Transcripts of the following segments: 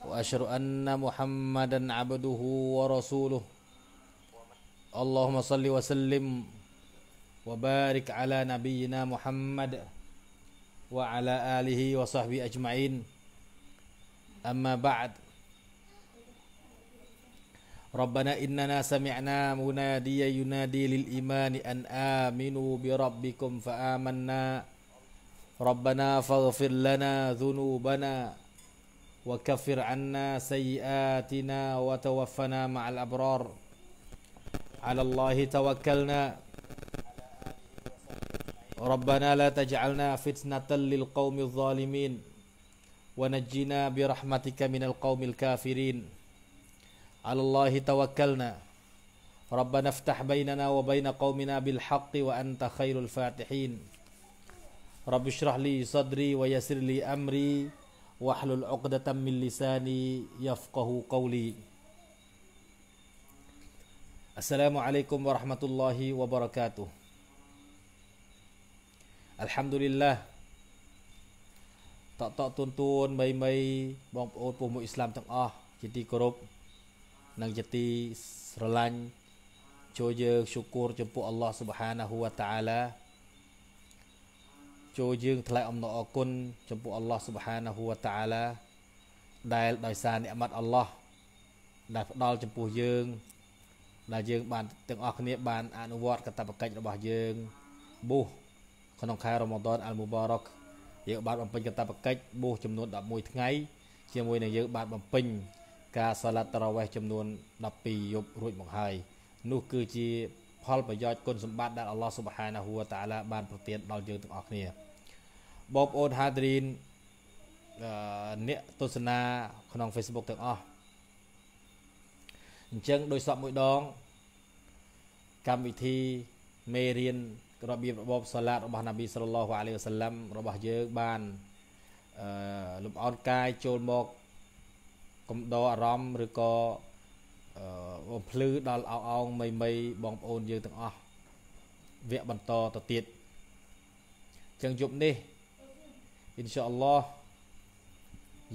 وأشهد أن محمدا عبده ورسوله اللهم صل وسلم وبارك على نبينا محمد وعلى آله وصحبه أجمعين أما بعد ربنا إننا سمعنا مناديا ينادي للإيمان أن آمنوا بربكم فآمنا ربنا فاغفر لنا ذنوبنا وكفر عنا سيئاتنا وتوفنا مع الأبرار على الله توكلنا ربنا لا تجعلنا فتنة للقوم الظالمين ونجنا برحمتك من القوم الكافرين على الله توكلنا ربنا افتح بيننا وبين قومنا بالحق وأنت خير الفاتحين رب اشرح لي صدري ويسر لي أمري واحلل عقدة من لساني يفقه قولي السلام عليكم ورحمة الله وبركاته الحمد لله តតតូនតួនមីមីបងប្អូនពុះមួយអ៊ីស្លាមទាំងអស់ជាទីគោរពនិងជាទីស្រឡាញ់ចូលយើងឈុគរចំពោះអល់ឡោះស៊ុបហានាហ៊ូវតាអាឡាចូលយើងថ្លែងអំណរអគុណចំពោះអល់ឡោះស៊ុបហានាហ៊ូវតាអាឡាដែលដោយសារនិមិត្តអល់ឡោះដែលផ្ដល់ចំពោះយើង ដែលយើង បានទាំងអស់គ្នាបានអនុវត្តកាតព្វកិច្ចរបស់យើងបូសក្នុងខែរ៉ម៉ាឌនអាល់មូបារ៉កយើងបានបំពេញកាតព្វកិច្ចបូសចំនួន11ថ្ងៃ ជាមួយនឹងយើង បានបំពេញការសាឡាត់តរ៉ាវេះចំនួន12យប់រួចមកហើយនោះគឺជាផលប្រយោជន៍គុណសម្បត្តិដែលអល់ឡោះស៊ុបហានាហ៊ូវតាអាឡាបានប្រទានដល់យើងទាំងអស់គ្នាបងប្អូនហាឌរីនអ្នកទស្សនាក្នុង Facebook ទាំងអស់អញ្ចឹងដោយសពមួយដងកម្មវិធីមេរៀនរបៀបរបបសាឡាតរបស់ណាប៊ីសល្លឡោះអាឡៃវសាឡាំរបស់យើងបានលំអោនកាយចូលមកកំដរអារម្មណ៍ឬក៏បំភ្លឺដល់អោអោងមីមី បងប្អូនយើងទាំងអស់វគ្គបន្តទៅទៀតចឹងយប់នេះអ៊ីនសាអល់ឡោះ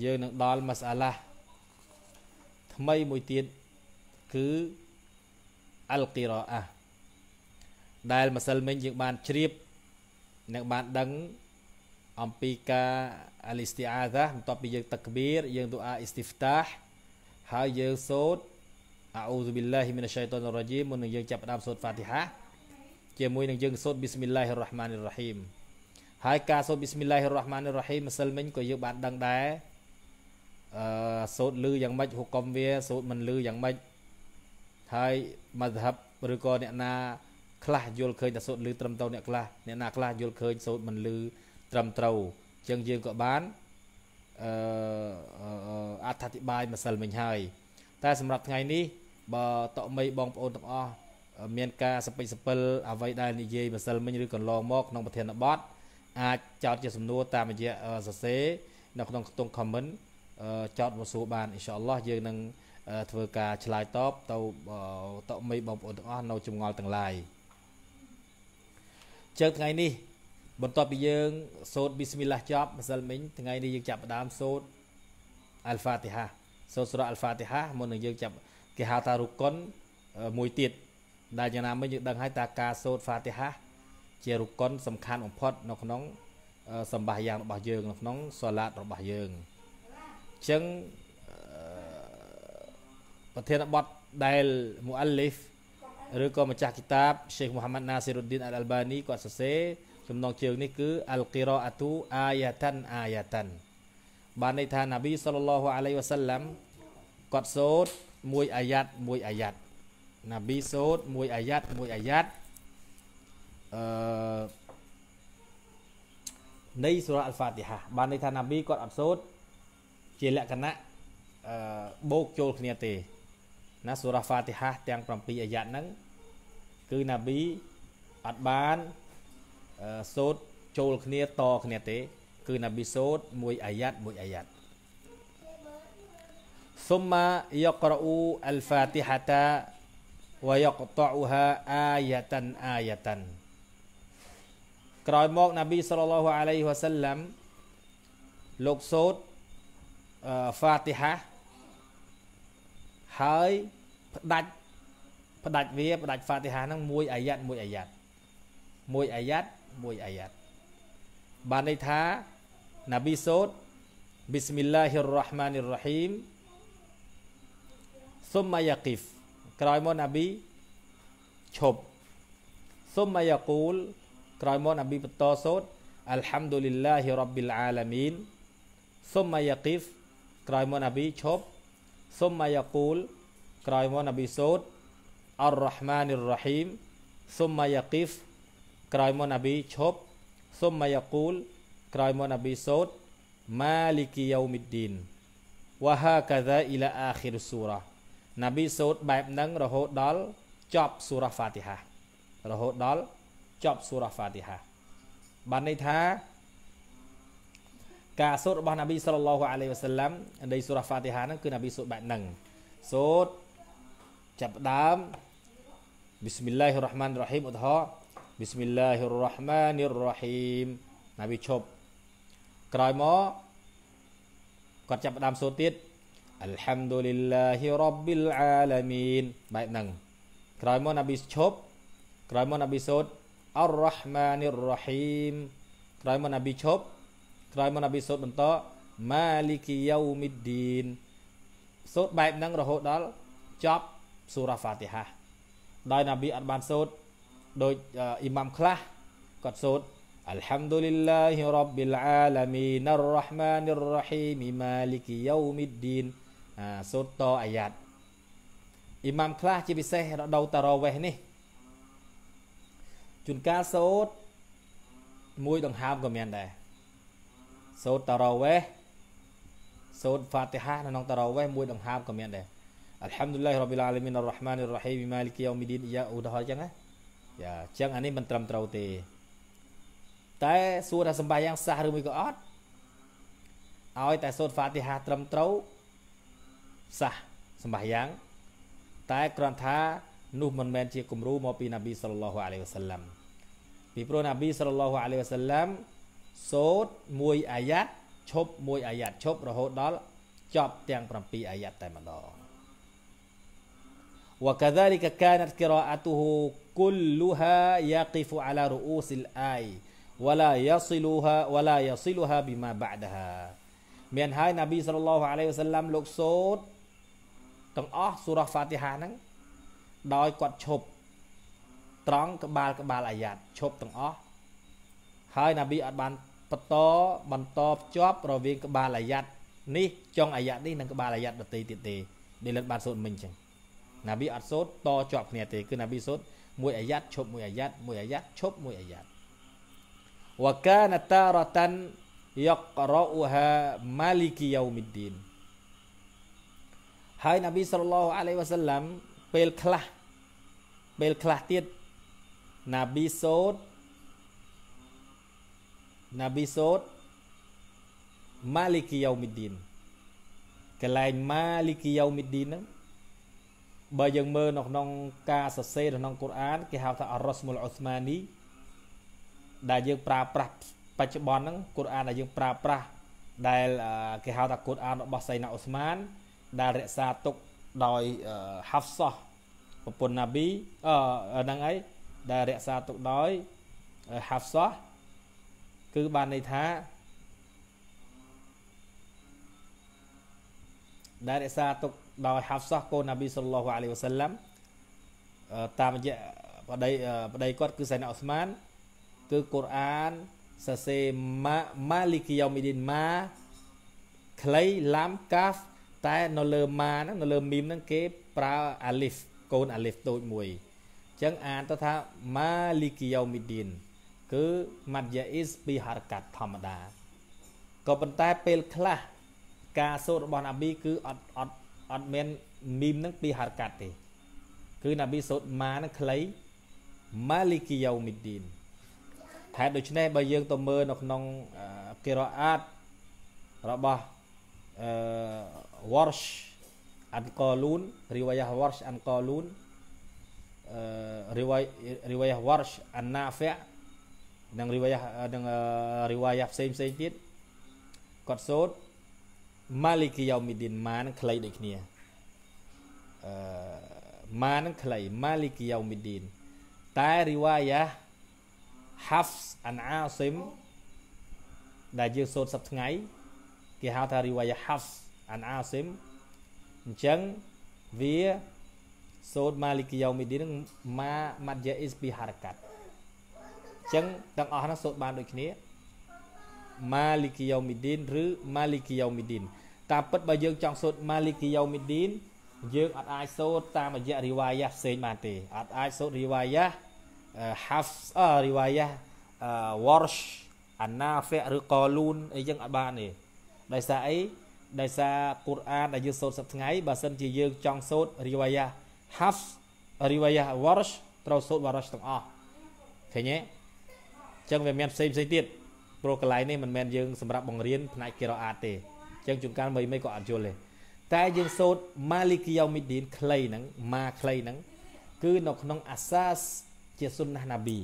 យើងនឹងដល់ម៉ាសាឡាថ្មីមួយទៀតគឺអលគីរ៉ាអាដែលម្សិលមិញយើងបានជ្រាបនិងបានដឹងអំពីការអលីស្ទីអាហ្សាបន្ទាប់ពីយើងតក្បៀរយើងទូអាអ៊ីស្ទីហ្វតាហើយយើងសូត្រអាអ៊ូស៊ុប៊ីឡាហ៊ីមីនអស្ชัยតុនរ៉ាជីមមុននឹងយើងចាប់ផ្ដើមសូត្រហ្វាទីហាជាមួយនឹងយើងសូត្រប៊ីស្មិលឡាហ៊ីរ៉ាហ្មានីរ៉ាហ៊ីមហើយការសូត្រប៊ីស្មិលឡាហ៊ីរ៉ាហ្មានីរ៉ាហ៊ីមម្សិលមិញក៏យើងបានដឹងដែរអឺសូត្រលឺយ៉ាងម៉េចហុកុំវា សូត្រមិនលឺយ៉ាងម៉េចហើយម៉ាហ្ហាប់ឬក៏អ្នកណាខ្លះយល់ឃើញតែសូត្រលឺត្រឹមត្រូវអ្នកខ្លះអ្នកណាខ្លះយល់ឃើញសូត្រមិនលឺត្រឹមត្រូវអញ្ចឹងយើងក៏បានអឺអត្ថាធិប្បាយម្សិលមិញហើយតែសម្រាប់ថ្ងៃនេះបើតក់មីបងប្អូនទាំងអស់មានការសពេចសពិលអ្វីដែលនិយាយម្សិលមិញឬកន្លងមកក្នុងប្រធានបទអាចចោទជា សំណួរតាមរយៈសរសេរនៅក្នុងខ្ទង់ comment ចោទមកសួរបានអ៊ីនសាអល់ឡោះយើងនឹងធ្វើការឆ្លើយតបទៅតក់មីបងប្អូនទាំងអស់នៅចម្ងល់ទាំងឡាយជើងថ្ងៃនេះ បន្ទាប់ពីយើង សូត្រប៊ីស្មិលឡាចប់ម្សិលមិញថ្ងៃនេះយើងចាប់ផ្ដើមសូត្រអាល់ហ្វាទីហាសូត្រសូត្រអាល់ហ្វាទីហាមុននឹងយើងចាប់គេហៅថារុគុណមួយទៀតដែលយ៉ាងណាមិញយើងដឹងហើយថាការសូត្រហ្វាទីហាជារុគុណសំខាន់បំផុតនៅក្នុង សម្បាសយ៉ាងរបស់យើងនៅក្នុងសាឡាតរបស់យើងអញ្ចឹងប្រធានបទដែលមូអាលីហ្វឬក៏ម្ចាស់គីតាប Sheikh Muhammad Nasiruddin Al-Albani គាត់សរសេរចំណងជើងនេះគឺ Al-Qira'atu ayatan ayatan បានន័យថា Nabi sallallahu alaihi wasallam គាត់សូត្រមួយអាយ៉ាត់មួយអាយ៉ាត់ណាប៊ីសូតមួយអាយ៉ាត់មួយអាយ៉ាត់អឺនៃសូរ៉ាអល់ហ្វាទីហាបានន័យថាណាប៊ីគាត់អត់សូត្រជាលក្ខណៈអឺបូកចូលគ្នាទេណាសូរ៉ាហ្វាទីហាទាំង7អាយ៉ាត់ហ្នឹងគឺណាប៊ីអត់បានសូត្រចូលគ្នាតគ្នាទេគឺណាប៊ីសូត្រមួយអាយ៉ាត់មួយអាយ៉ាត់ ثم يقرأ الفاتحة ويقطعها آية آية ក្រោយមកនប៊ីសល្លឡោះអាឡៃហ៊ូសាឡាំលោកសូត្រហ្វាទីហាហើយផ្ដាច់ផ្ដាច់វាផ្ដាច់ហ្វាទីហាហ្នឹងមួយអាយ៉ាត់មួយអាយ៉ាត់មួយអាយ៉ាត់មួយអាយ៉ាត់បានន័យថានប៊ីសូត្រ بسم الله الرحمن الرحيم ثم يقف كراي مو نبي شوب ثم يقول كراي مو نبي بتوسط الحمد لله رب العالمين ثم يقف كراي مو نبي شوب ثم يقول كراي مو نبي صوت الرحمن الرحيم ثم يقف كراي مو نبي شوب ثم يقول كراي مو نبي صوت مالك يوم الدين وهكذا إلى آخر السورة ណាប៊ីសូត្របែបហ្នឹងរហូតដល់ចប់សូរ៉ាហ្វាទីហារហូតដល់ចប់សូរ៉ាហ្វាទីហាបានន័យថាការសូត្ររបស់ណាប៊ីសល្លឡោះអាឡៃវ៉ាសាឡាំនៃសូរ៉ាហ្វាទីហាហ្នឹងគឺណាប៊ីសូត្របែបហ្នឹងសូត្រចាប់ដើម بسم الله الرحمن الرحيم ឧទាហរណ៍ بسم الله الرحمن الرحيم ណាប៊ីឈប់ក្រោយមកគាត់ចាប់ដើមសូត្រទៀតអัลហាំឌូលីឡាហ៊ីរ៉ាប់ប៊ីលអាឡាមីនបែបហ្នឹងក្រោយមកនប៊ីឈប់ក្រោយមកនប៊ីសូត្រអររ៉ាហ្មានិររ៉ហ៊ីមក្រោយមកនប៊ីឈប់ក្រោយមកនប៊ីសូត្របន្តម៉ាលីគីយូមីឌីនសូត្របែបហ្នឹងរហូតដល់ចប់សូរ៉ាហ្វាទីហាដោយនប៊ីអត់បានសូត្រដោយអ៊ីម៉ាំខ្លះគាត់សូត្រ الحمد لله رب العالمين الرحمن الرحيم مالك يوم الدين សូត្រតអាយ៉ាត់អ៊ីម៉ាំខ្លះជាពិសេសរដូវតារ៉វេះនេះជួនកាលសូត្រមួយ ដង្ហើមក៏មានដែរសូត្រតារ៉វេះសូត្រហ្វាទីហានៅក្នុងតារ៉វេះមួយដង្ហើមក៏មានដែរអัลហាំឌុលឡាហ៊ីរ៉ាប៊ីលអាឡាមីនអររ៉ាហ្មានីររ៉ហ៊ីមម៉ាលីកយ៉ោមីឌីនយ៉ាឧទាហរណ៍ចឹងណាយ៉ាចឹងអានេះមិនត្រឹមត្រូវទេតែសួរថាសម្បាយ៉ាងសះឬមួយក៏អត់ឲ្យតែសូត្រហ្វាទីហាត្រឹមត្រូវសះសម្បះយ៉ាង តែគ្រាន់ថានោះមិនមែនជាគំរូមកពីណាប៊ីសល្លឡោះអាឡៃវ៉ាសាឡាំពីព្រោះណាប៊ីសល្លឡោះអាឡៃវ៉ាសាឡាំសូត្រមួយអាយ៉ាត់ឈប់មួយអាយ៉ាត់ឈប់រហូតដល់ចប់ទាំង7អាយ៉ាត់តែម្ដង وكذلك كانت قراءته كلها يقف على رؤوس الآي ولا يصلها ولا يصلها بما بعدها មានហើយណាប៊ីសល្លឡោះអាឡៃវ៉ាសាឡាំលោកសូត្រទាំងអស់សូរ៉ាហ្វាទីហាហ្នឹងដោយគាត់ឈប់ត្រង់ក្បាលក្បាលអាយ៉ាត់ឈប់ទាំងអស់ហើយណាប៊ីអត់បានបន្តបន្តភ្ជាប់រវាងក្បាលអាយ៉ាត់នេះចុងអាយ៉ាត់នេះនិងក្បាលអាយ៉ាត់ដទៃទៀតទេដែលលិតបានសូត្រមិញចឹងណាប៊ីអត់សូត្រតជាប់គ្នាទេគឺណាប៊ីសូត្រមួយអាយ៉ាត់ឈប់មួយអាយ៉ាត់មួយអាយ៉ាត់ឈប់មួយអាយ៉ាត់វកានតារតាន់យករ៉ូហាម៉ាលីគីយ៉ូមីឌីនហើយនប៊ីសល្លោះអាឡៃវ៉ាសាឡាំពេលខ្លះពេលខ្លះទៀតណាប៊ីសូតណាប៊ីសូតម៉ាលីគីយ៉ូមីឌីនកន្លែងម៉ាលីគីយ៉ូមីឌីនហ្នឹងបើយើងមើលនៅក្នុងការសរសេរនៅក្នុងកូរ៉ានគេហៅថាអរ៉ស្មុលអូស្មានីដែលយើងប្រើប្រាស់បច្ចុប្បន្នហ្នឹងកូរ៉ានដែលយើងប្រើប្រាស់ដែលគេហៅថាកូរ៉ានរបស់សៃណាអូស្មានដែលរក្សាទុកដោយហាហ្វសោះប្រពន្ធណាប៊ីអឺហ្នឹងឯងដែលរក្សាទុកដោយហាហ្វសោះគឺបានន័យថាដែលរក្សាទុកដោយហាហ្វសោះកូនណាប៊ីសុលឡោះអាឡៃវ៉ាសាឡាំតាមរយៈប្តីប្តីគាត់គឺសៃណាអូស្មានគឺកូរ៉ានសរសេរម៉ាលីគីយ៉ូមីឌីនម៉ាក្លៃឡាំកាហ្វតែនៅលើម៉ាហ្នឹងនៅលើមីមហ្នឹងគេប្រើ alif កូន alif តូចមួយអញ្ចឹងអានទៅថា malikiyawmiddin គឺ madya is ពី harakat ធម្មតាក៏ប៉ុន្តែពេលខ្លះការសូត្ររបស់ណាប៊ីគឺអត់អត់អត់មានមីមហ្នឹងពី harakat ទេ គឺណាប៊ីសូត្រម៉ាហ្នឹងខ្លី malikiyawmiddin តែដូច្នេះបើយើងទៅមើលនៅក្នុងគិរអាតរបស់អឺ warsh an qalun riwayah warsh an qalun riwayah riwayah warsh an nafi' និងរិវយះនឹងរិវយះផ្សេងផ្សេងទៀតគាត់សូត្រម៉ាលីគីយ៉ូមីឌីនម៉ានឹងខ្លីដូចគ្នាអឺម៉ានឹងខ្លីម៉ាលីគីយ៉ូមីឌីនតែរិវយះ Hafs an Asim ដែលយើងសូត្រសប្តាហ៍ថ្ងៃគេហៅថារិវយះ Hafs អានអាស៊ីមអញ្ចឹងវាសូតម៉ាលីកយោមីឌីនឹងម៉ាម៉ាត់យ៉ាអ៊ីសប៊ីហារកាត់អញ្ចឹងទាំងអស់ហ្នឹងសូតបានដូចគ្នាម៉ាលីកយោមីឌីនឬម៉ាលីកយោមីឌីនតាមពិតបើយើងចង់សូតម៉ាលីកយោមីឌីនយើងអត់អាចសូតតាមរយៈរីវ៉ាយ៉ាផ្សេងបានទេអត់អាចសូតរីវ៉ាយ៉ាហាហ្វអរីវ៉ាយ៉ាវ៉រឈអាណាហ្វេឬកូលូនអីចឹងអត់បានទេដោយសារអីដោយសារកូរ៉ានដែលយើងសូត្រសប្តាហ៍បើសិនជាយើងចង់សូត្ររីវ៉ាយ៉ា half រីវ៉ាយ៉ា warsh ត្រូវសូត្រ warsh ទាំងអស់ឃើញទេអញ្ចឹងវាមានផ្សេងផ្សេងទៀតព្រោះកន្លែងនេះមិនមែនយើងសម្រាប់បង្រៀនផ្នែកគេរអាតទេអញ្ចឹងជួនកាលមិនមិនក៏អត់យល់ទេតែយើងសូត្រ Maliki Yawmiddin ខ្លីហ្នឹងម៉ាខ្លីហ្នឹងគឺនៅក្នុង Asas ជាសុនណះណាប៊ី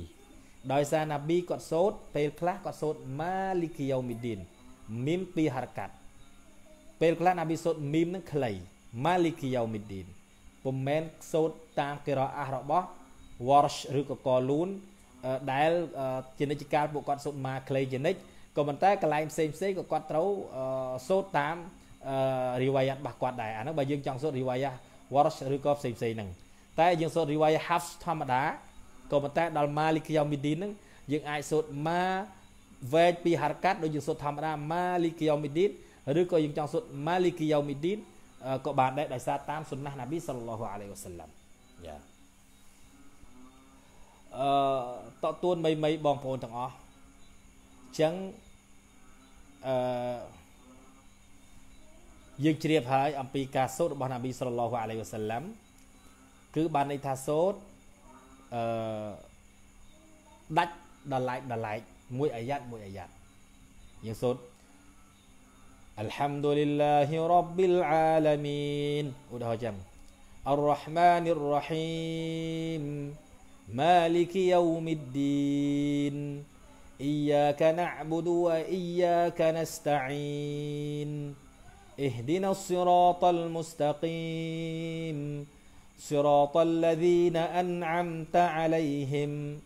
ដោយសារណាប៊ីគាត់សូត្រពេលខ្លះគាត់សូត្រ Maliki Yawmiddin មីមពីហារកាត់ពេលខ្លះនប៊ីសូតមីមនឹងខ្លីម៉ាលីគីយ៉ូមីឌីនពុំមែនសូតតាមគេរអះរបស់ Warsh ឬក៏កលូនដែលជានិច្ចកាលពួកគាត់សូតម៉ាខ្លីជានិច្ចក៏ប៉ុន្តែកន្លែងផ្សេងផ្សេងក៏គាត់ត្រូវសូតតាមរីវ៉ាយ៉ាត់របស់គាត់ដែរអានោះបើយើងចង់សូត្ររីវ៉ាយ៉ា Warsh ឬក៏ផ្សេងផ្សេងហ្នឹងតែយើងសូត្ររីវ៉ាយ៉ា Hafs ធម្មតាក៏ប៉ុន្តែដល់ Malik Yawmiddin ហ្នឹងយើងអាចសូត្រ Ma វែកពីហារកាត់ដូចយើងសូត្រធម្មតា Malik Yawmiddin ឬក៏យើងចង់សូត្រម៉ាលីគីយ៉ូមីឌីនក៏បានដែរដោយសារតាមសុនណះណាប៊ីសល្លោះអាឡៃវ៉ាសាឡាំយ៉ាអឺតតួនមីមីបងប្អូនទាំងអស់អញ្ចឹងអឺយើងជ្រាបហើយអំពីការសូត្ររបស់ណាប៊ីសល្លោះអាឡៃវ៉ាសាឡាំគឺបានន័យថាសូត្រអឺដាច់ដល់ឡែកដល់ឡែកមួយអាយ៉ាត់មួយអាយ៉ាត់យើងសូត្រ Alhamdulillahi Rabbil Alamin Udah jam Ar-Rahmanir Rahim Maliki Yaumiddin إياك نعبد وإياك نستعين اهدنا الصراط المستقيم صراط الذين أنعمت عليهم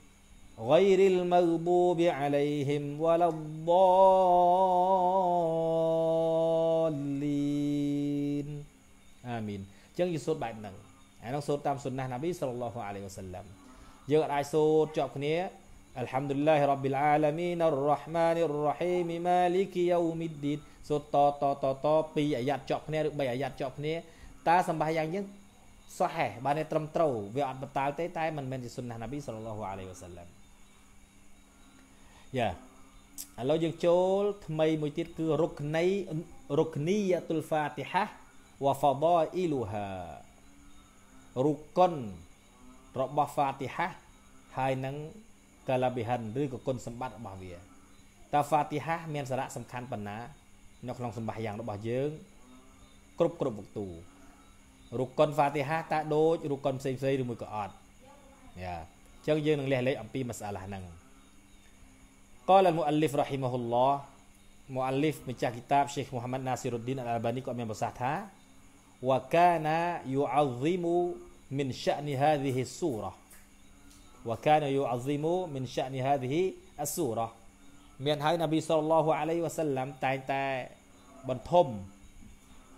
غير المغضوب عليهم ولا الضالين អាមីនអញ្ចឹងយើងសូត្របែបហ្នឹងអានោះសូត្រតាមសុនណះណាប៊ីសល្លឡោះអាឡៃវ៉ាសាឡាំយើងអាចសូត្រជាប់គ្នា الحمد لله رب العالمين الرحمن الرحيم مالك يوم الدين សូត្រតតតតពីអាយ៉ាត់ជាប់គ្នាឬ3អាយ៉ាត់ជាប់គ្នាតើសម្បាយ៉ាងយើងសោះហេះបានត្រឹមត្រូវវាអត់បតាលទេតែមិនមែនជាសុនណះណាប៊ីសល្លឡោះអាឡៃវ៉ាសាឡាំយ៉ាឥឡូវយើងចូលថ្មីមួយទៀតគឺរុក្ខណីរុក្ខនីយតុលហ្វាទីហាវ៉ាហ្វាដអ៊ីលូហារុកុនរបស់ហ្វាទីហាហើយនឹងកាឡាប៊ីហានឬក៏គុណសម្បត្តិរបស់វាតើហ្វាទីហាមានសារៈសំខាន់ប៉ុណ្ណា នៅក្នុងសម្បះយ៉ាងរបស់យើង គ្រប់គ្រប់វគ្គទូរុកុនហ្វាទីហាតើដូចរុកុនផ្សេងផ្សេងឬមួយក៏អត់យ៉ាអញ្ចឹងយើងនឹងលះលែងអំពីមសាឡាហ្នឹង قال المؤلف رحمه الله مؤلف ម្ចាស់គីតាប Sheikh Muhammad Nasiruddin Al-Albani គាត់មានប្រសាសន៍ថា وكان يعظم من شأن هذه السورة وكان يعظم من شأن هذه السورة មានហើយនប៊ីសលឡោះអាឡៃវ៉ាសាឡាំតែងតែបន្ធំ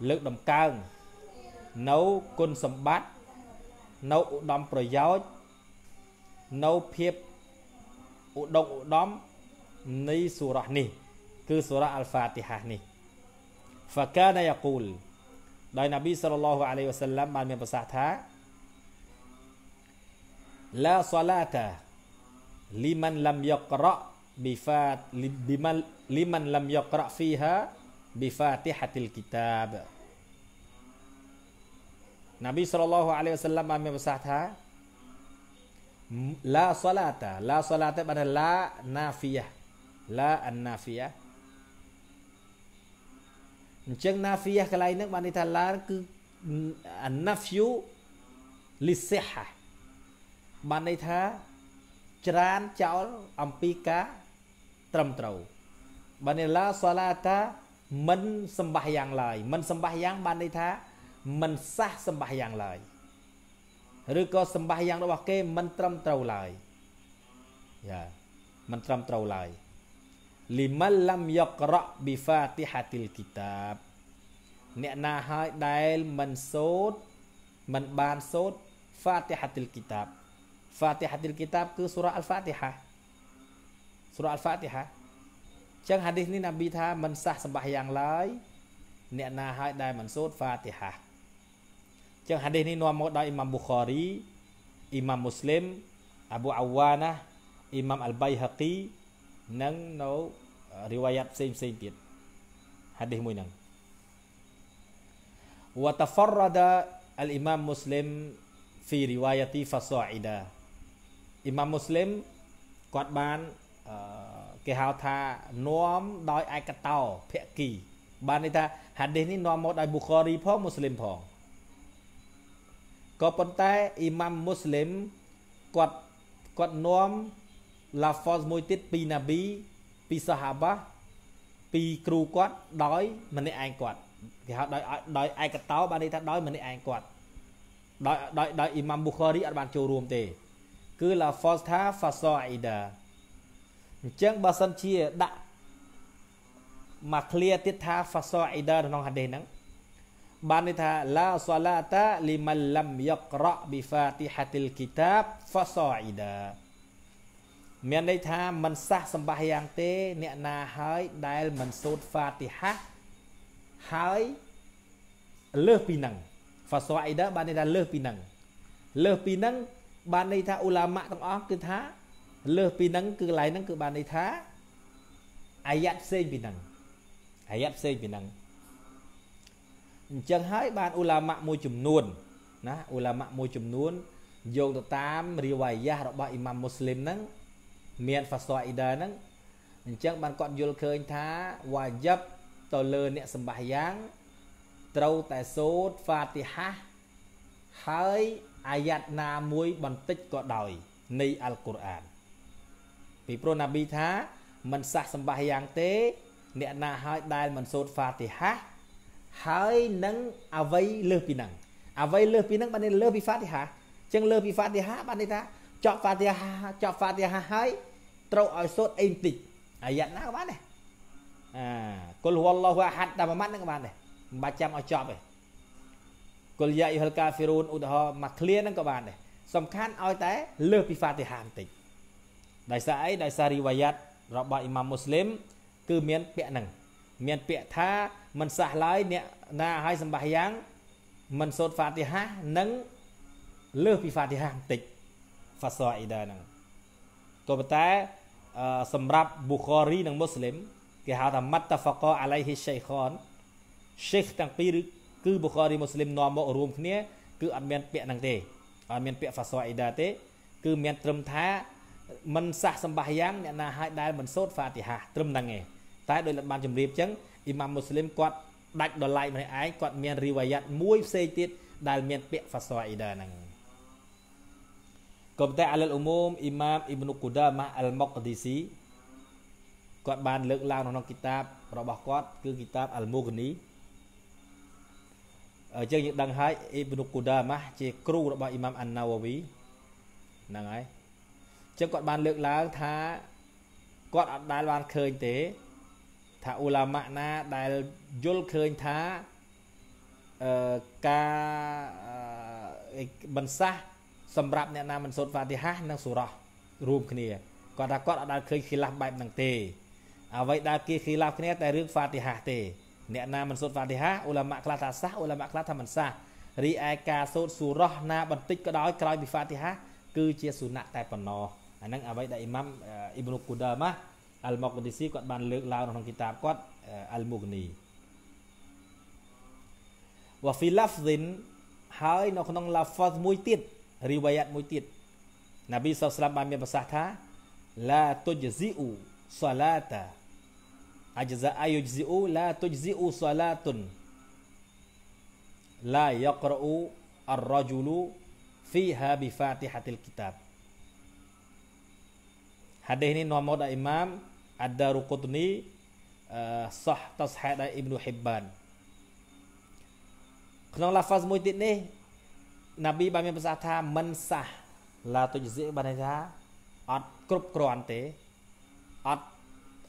លើកដំកើងនៅគុណសម្បត្តិនៅឧត្តមប្រយោជន៍នៅភាពឧត្តមឧត្តម Nai surah ni Ke surah Al-Fatihah ni Fakana yaqul Dari Nabi SAW Bagaimana bersahat ha La salata Liman lam yakra Bifat Liman lam yakra fiha Bifatihatil Nabi SAW Bagaimana bersahat ha La salata La salata pada la nafiyah ឡាអាណាហ្វីយ៉ាអញ្ចឹងណាហ្វីយ៉ាកន្លែងហ្នឹងបានន័យថាឡាគឺអាណាហ្វីយូលីសិហាបានន័យថា ច្រានចោលអំពីការត្រឹមត្រូវបានន័យឡាសាឡាតាមិនសម្បះយ៉ាងឡើយមិនសម្បះយ៉ាងបានន័យថា មិនសះសម្បះយ៉ាងឡើយឬក៏សម្បះយ៉ាងរបស់គេ មិនត្រឹមត្រូវឡើយយ៉ាមិនត្រឹមត្រូវឡើយ limal lam yaqra bi fatihatil kitab អ្នកណាហើយដែលមិនសូត្រមិនបានសូត្រ fatihatil kitab fatihatil kitab គឺសូរ៉ាអល់ហ្វាទីហាសូរ៉ាអល់ហ្វាទីហាចឹងហាឌីសនេះណាប៊ីថាមិនសះសម្បះយ៉ាងឡើយអ្នកណាហើយដែលមិនសូត្រ fatiha ចឹងហាឌីសនេះនាំមកដោយអ៊ីម៉ាំប៊ូខារីអ៊ីម៉ាំមូស្លីមអាប៊ូអាវ៉ាណាអ៊ីម៉ាំអល់បៃហាគីនិងនៅរីវ៉ាយ៉ាត់ផ្សេងផ្សេងទៀតហាឌីសមួយហ្នឹងវ៉ាតហ្វរដាអលអ៊ីម៉ាមមូស្លីម في روايتي فصاعدا អ៊ីម៉ាមមូស្លីមគាត់បានគេហៅថានាំដោយឯកតោភគី បានន័យថាហាឌីសនេះនាំមកដោយប៊ូខារីផងមូស្លីមផងក៏ប៉ុន្តែអ៊ីម៉ាមមូស្លីមគាត់គាត់នាំ lafaz មួយទៀតពីណាប៊ីពីសាហាបាពីគ្រូគាត់ដោយម្នាក់ឯងគាត់គេហៅដោយដោយឯកតោបានន័យថាដោយម្នាក់ឯងគាត់ដោយដោយដោយអ៊ីម៉ាំប៊ូខារីអត់បានចូលរួមទេគឺ lafaz ថា fasaida អញ្ចឹងបើសិនជាដាក់មក clear ទៀតថា fasaida ក្នុងហាឌីសហ្នឹងបានន័យថា la salata liman lam yaqra bi fatihatil kitab fasaida មានន័យថាមិនសះសម្បះយ៉ាងទេអ្នកណាហើយដែលមិនសូត្រហ្វាទីហាហើយលើសពីនឹងហ្វាសវ៉ៃដាបានន័យថាលើសពីនឹងលើសពីនឹង បានន័យថាអ៊ូឡាម៉ាទាំងអស់គឺថា លើសពីនឹង គឺកន្លែងហ្នឹងគឺបានន័យថាអាយ៉ាត់ផ្សេងពីនឹងអាយ៉ាត់ផ្សេងពីនឹងអញ្ចឹងហើយ បានអ៊ូឡាម៉ាមួយចំនួនណាអ៊ូឡាម៉ាមួយចំនួនយោងទៅតាមរីវ៉ាយ៉ារបស់អ៊ីម៉ាមមូស្លីមហ្នឹងមានហ្វាសវអ៊ីដាហ្នឹងអញ្ចឹងបានគាត់យល់ឃើញថាវ៉ាយិបទៅលើអ្នកសម្បាយ៉ាងត្រូវតែសូត្រហ្វាទីហាហើយអាយ៉ាត់ណាមួយបន្តិចក៏ដោយនៃអល់កុរអានពីព្រោះណាប៊ីថាមិនសះសម្បាយ៉ាងទេ អ្នកណាហើយដែលមិនសូត្រហ្វាទីហាហើយនឹងអ្វីលើសពីហ្នឹងអ្វីលើសពីហ្នឹងបានលើសពីហ្វាទីហាអញ្ចឹងលើសពីហ្វាទីហាបានន័យថាចប់ហ្វាទីហាចប់ហ្វាទីហាហើយត្រូវឲ្យសូត្រអីបន្តិចអាយ៉ាត់ណាក៏បានដែរអាគុលហុវឡោះវ៉ាហាត់តែមួយម៉ាត់ហ្នឹងក៏បានដែរមិនបាច់ចាំឲ្យចប់ទេគុលយ៉ាយូហលកាហ្វីរូនឧទាហរណ៍មួយឃ្លាហ្នឹងក៏បានដែរសំខាន់ឲ្យតែ លើសពីហ្វាទីហាបន្តិចដោយសារអីដោយសាររីវ៉ាយ៉ាត់របស់អ៊ីម៉ាមមូស្លីមគឺមានពាក្យហ្នឹងមានពាក្យថាមិនសះឡើយអ្នកណាឲ្យសម្បះយ៉ាងមិនសូត្រហ្វាទីហានិងលើសពីហ្វាទីហាបន្តិចហ្វាសអ៊ីដាហ្នឹងក៏ប៉ុន្តែសម្រាប់ប៊ូខារីនិងមូស្លីមគេហៅថាម៉ាត់តាហ្វាកអាឡៃហ៊ីសេខនសេខទាំងពីរគឺប៊ូខារីមូស្លីមនាំមករួមគ្នា គឺអត់មានពាក្យហ្នឹងទេអត់មានពាក្យហ្វាសអ៊ីដាទេ គឺមានត្រឹមថាមិនសះសម្បាសយ៉ាងអ្នកណាហើយដែលមិនសូត្រហ្វាទីហាត្រឹមហ្នឹងឯងតែដោយលបានជម្រាបចឹងអ៊ីម៉ាមមូស្លីមគាត់ដាច់ដល់ឡៃម្នាក់ឯងគាត់មានរីវ៉ាយ៉ាត់មួយផ្សេងទៀតដែលមានពាក្យហ្វាសអ៊ីដាហ្នឹងក៏ប៉ុន្តែអាលលអ៊ូមូមអ៊ីម៉ាមអ៊ីប្នុកូដាម៉ាអលម៉ុកឌីស៊ីគាត់បានលើកឡើងក្នុងគីតាបរបស់គាត់គឺគីតាបអលមូកានីអញ្ចឹងយើងដឹងហើយអ៊ីប្នុកូដាម៉ាជា គ្រូរបស់អ៊ីម៉ាមអានណាវវីហ្នឹងហើយអញ្ចឹងគាត់បានលើកឡើងថាគាត់អត់ដែលបានឃើញទេ ថាអ៊ូឡាម៉ាណាដែលយល់ឃើញថាអឺការបន្សាស់សម្រាប់អ្នកណាមិនសូត្រវ៉ាទីហានិងសូរ៉ះរួមគ្នាគាត់ថាគាត់អត់ដែលឃើញឃីឡាស់បែបហ្នឹងទេអ្វីដែលគេឃីឡាស់គ្នាតែរឿងហ្វាទីហាទេអ្នកណាមិនសូត្រហ្វាទីហាអ៊ុលាម៉ាខ្លះថាសះអ៊ុលាម៉ាខ្លះថាមិនសះរីឯការសូត្រសូរ៉ះណាបន្តិចក៏ដោយក្រោយពីហ្វាទីហា គឺជាសុណៈតែប៉ុណ្ណោះអាហ្នឹងអ្វីដែលអ៊ីម៉ាំអ៊ីប្រូគូដាម៉ាអលម៉ូកឌីស៊ីគាត់បានលើកឡើងក្នុងគីតាបគាត់អលមូកនីវ៉ាហ្វីឡាហ្វឌិនហើយនៅក្នុងឡាហ្វសមួយទៀត riwayat tit Nabi SAW ambil bersabda la tujzi'u salata ajza'a yujzi'u la tujzi'u salatun la yaqra'u ar-rajulu fiha bi fatihatil kitab Hadis ini nomor da Imam ada daruqutni uh, eh, sah tasheeda Ibnu Hibban. kenal lafaz muhtid ni ណាប៊ីបានមានប្រសាសន៍ថាមិនសះឡាទុជសិបានន័យថាអត់គ្រប់គ្រាន់ទេអត់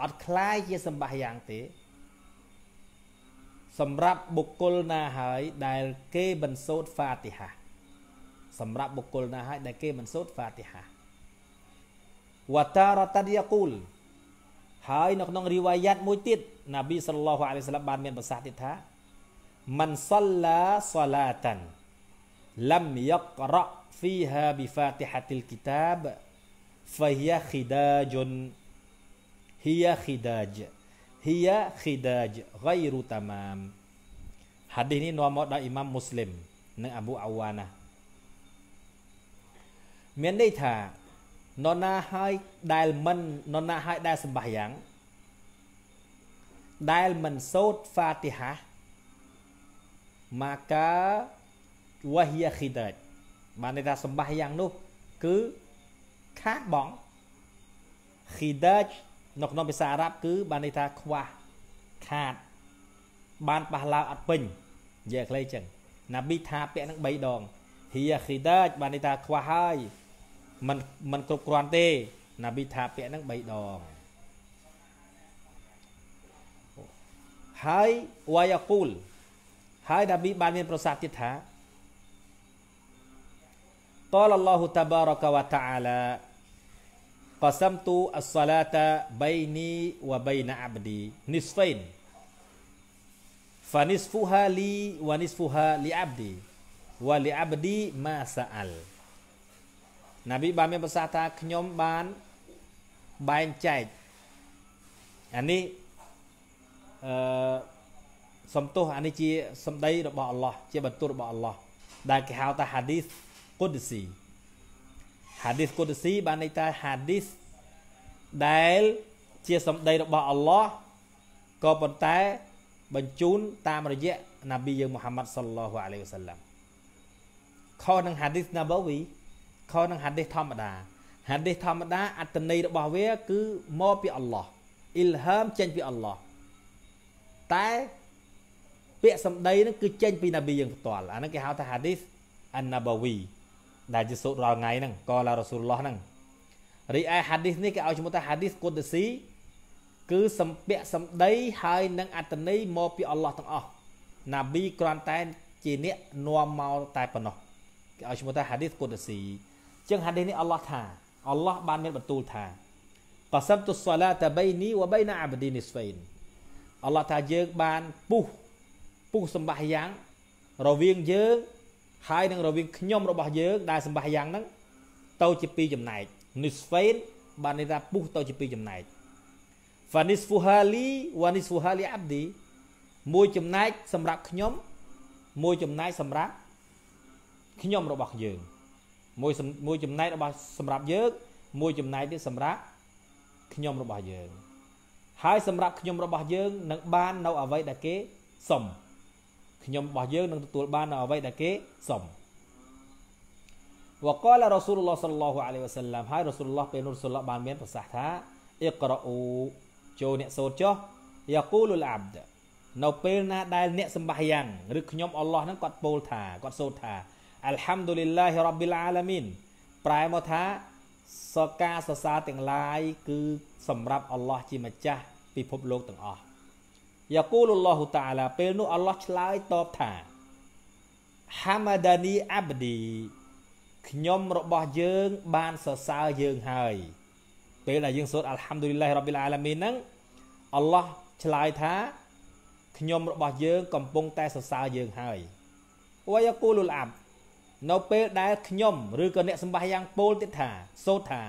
អត់คล้ายជាសម្បះយ៉ាងទេ សម្រាប់បុគ្គលណាហើយដែលគេមិនសូត្រហ្វាទីហាសម្រាប់បុគ្គលណាហើយដែលគេមិនសូត្រហ្វាទីហាវតារតានយ៉ាគូល ហើយនៅក្នុងរីវ៉ាយ៉ាតមួយទៀតណាប៊ីសល្លោះអាឡៃសាឡាមបានមានប្រសាសន៍ទៀតថាមិនសល្លាសឡាតាន់ لم يقرأ فيها بفاتحة الكتاب فهي خداج هي خداج هي خداج غير تمام حديث ini nomor dari Imam Muslim និងអប៊ូអាវ៉ាណាមានន័យថានរណាហើយដែលមិននរណាហើយដែលសម្បះយ៉ាងដែលមិនសូត្រហ្វាទីហា maka វ៉ាហ៊ីខីដេតបានន័យថាសម្បះយ៉ាងនោះគឺខាតបង់ខីដេតនៅក្នុងភាសាអារ៉ាប់គឺបានន័យថាខ្វះខាតបានបះឡើងអត់ពេញនិយាយឲ្យខ្លីចឹងណាប៊ីថាពាក្យនឹង3ដងហ៊ីខីដេតបានន័យថាខ្វះហើយมันมันគ្រប់គ្រាន់ទេ ណាប៊ីថាពាក្យនឹង3ដងហើយវ៉ាយ៉ាគូល ហើយណាប៊ីបានមាន ប្រសាសន៍ទៀតថា قال الله تبارك وتعالى قسمت الصلاة بيني وبين عبدي نصفين فنصفها لي ونصفها لعبدي ولعبدي ما سأل ណាប៊ីបានមានប្រសាសន៍ថាខ្ញុំបានបែងចែកអានេះអឺសំទោសអានេះជាសម្ដីរបស់អល់ឡោះជាបន្ទូលរបស់អល់ឡោះដែលគេហៅថាហាឌីសកុឌស៊ីហាឌីសកុឌស៊ីបានន័យថាហាឌីសដែលជាសម្ដីរបស់អល់ឡោះក៏ប៉ុន្តែបញ្ជូនតាមរយៈណាប៊ីយើងមូហាម៉ាត់សុលឡោះអាឡៃហ៊ីវសាឡាំខុសនឹងហាឌីសណាបូវីខុសនឹងហាឌីសធម្មតាហាឌីសធម្មតាអត្តន័យរបស់វាគឺមកពីអល់ឡោះអ៊ីលហាមចេញពីអល់ឡោះតែពាក្យសម្ដីនឹងគឺចេញពីណាប៊ីយើងផ្ទាល់អានឹងគេហៅថាហាឌីសអានណាបូវីដែលជាសូត្ររាល់ថ្ងៃហ្នឹងកលារ៉ាស៊ូលឡោះហ្នឹងរីឯហាឌីសនេះគេឲ្យឈ្មោះថាហាឌីសគុតស៊ីគឺសម្ពាក់សម្ដីហើយនឹងអត្តន័យមកពីអល់ឡោះទាំងអស់ណាប៊ីគ្រាន់តែជាអ្នកនាំមកតែប៉ុណ្ណោះគេឲ្យឈ្មោះថាហាឌីសគុតស៊ីជាងហាឌីសនេះអល់ឡោះថាអល់ឡោះបានមានបន្ទូលថាកាសាប់ទុសឡាតបៃនីវបៃណាអាបឌីនីស្វៃនអល់ឡោះថាយើងបានពុះពុះសម្បះយ៉ាងរវាងយើងហើយនឹងរវាងខ្ញុំរបស់យើងដែលសម្បះយ៉ាងហ្នឹងទៅជាពីរចំណែក nisfain បានន័យថាពុះទៅជាពីរចំណែក fanisfu hali wa nisfu hali abdi មួយចំណែកសម្រាប់ខ្ញុំ មួយចំណែកសម្រាប់ខ្ញុំរបស់យើងមួយមួយចំណែករបស់សម្រាប់យើងមួយចំណែកទៀតសម្រាប់ខ្ញុំរបស់យើងហើយសម្រាប់ខ្ញុំរបស់យើងនឹងបាននៅអ្វីដែលគេសុំខ្ញុំរបស់យើងនឹងទទួលបាននៅអ្វីដែលគេសុំវកលរ៉ាស៊ូលឡោះសល្លោះអាឡៃវ៉ាសឡាមហើយរ៉ាស៊ូលឡោះពេលនោះរ៉ាស៊ូលឡោះបានមានប្រសាសន៍ថាអ៊ីក្រអ៊ូចូលអ្នកសូត្រចុះយ៉ាគូលុលអាប់ដនៅពេលណាដែលអ្នកសម្បះយ៉ាងឬខ្ញុំអល់ឡោះហ្នឹងគាត់ពោលថាគាត់សូត្រថាអាលហាំឌុលីឡាហ៊ីរ៉ាប៊ីលអាឡាមីន ប្រែមកថាសកាសរសើរទាំងឡាយ គឺ សម្រាប់អល់ឡោះជាម្ចាស់ពិភពលោកទាំងអស់យ៉ាគូលឡោះតាឡាពេលនោះអល់ឡោះឆ្លើយតបថាហាម៉ាដានីអាប់ឌីខ្ញុំរបស់យើងបានសរសើរយើងហើយ ពេលដែលយើងសូត្រអាល់ហាំឌូលីឡាហ៊ីរ៉ាប៊ីលអាឡាមីនហ្នឹងអល់ឡោះឆ្លើយថាខ្ញុំរបស់យើងកំពុងតែសរសើរយើងហើយវយ៉ាគូលុលអាប់នៅពេលដែលខ្ញុំឬក៏អ្នកសម្បះយ៉ាងពោលទៀតថាសូត្រថា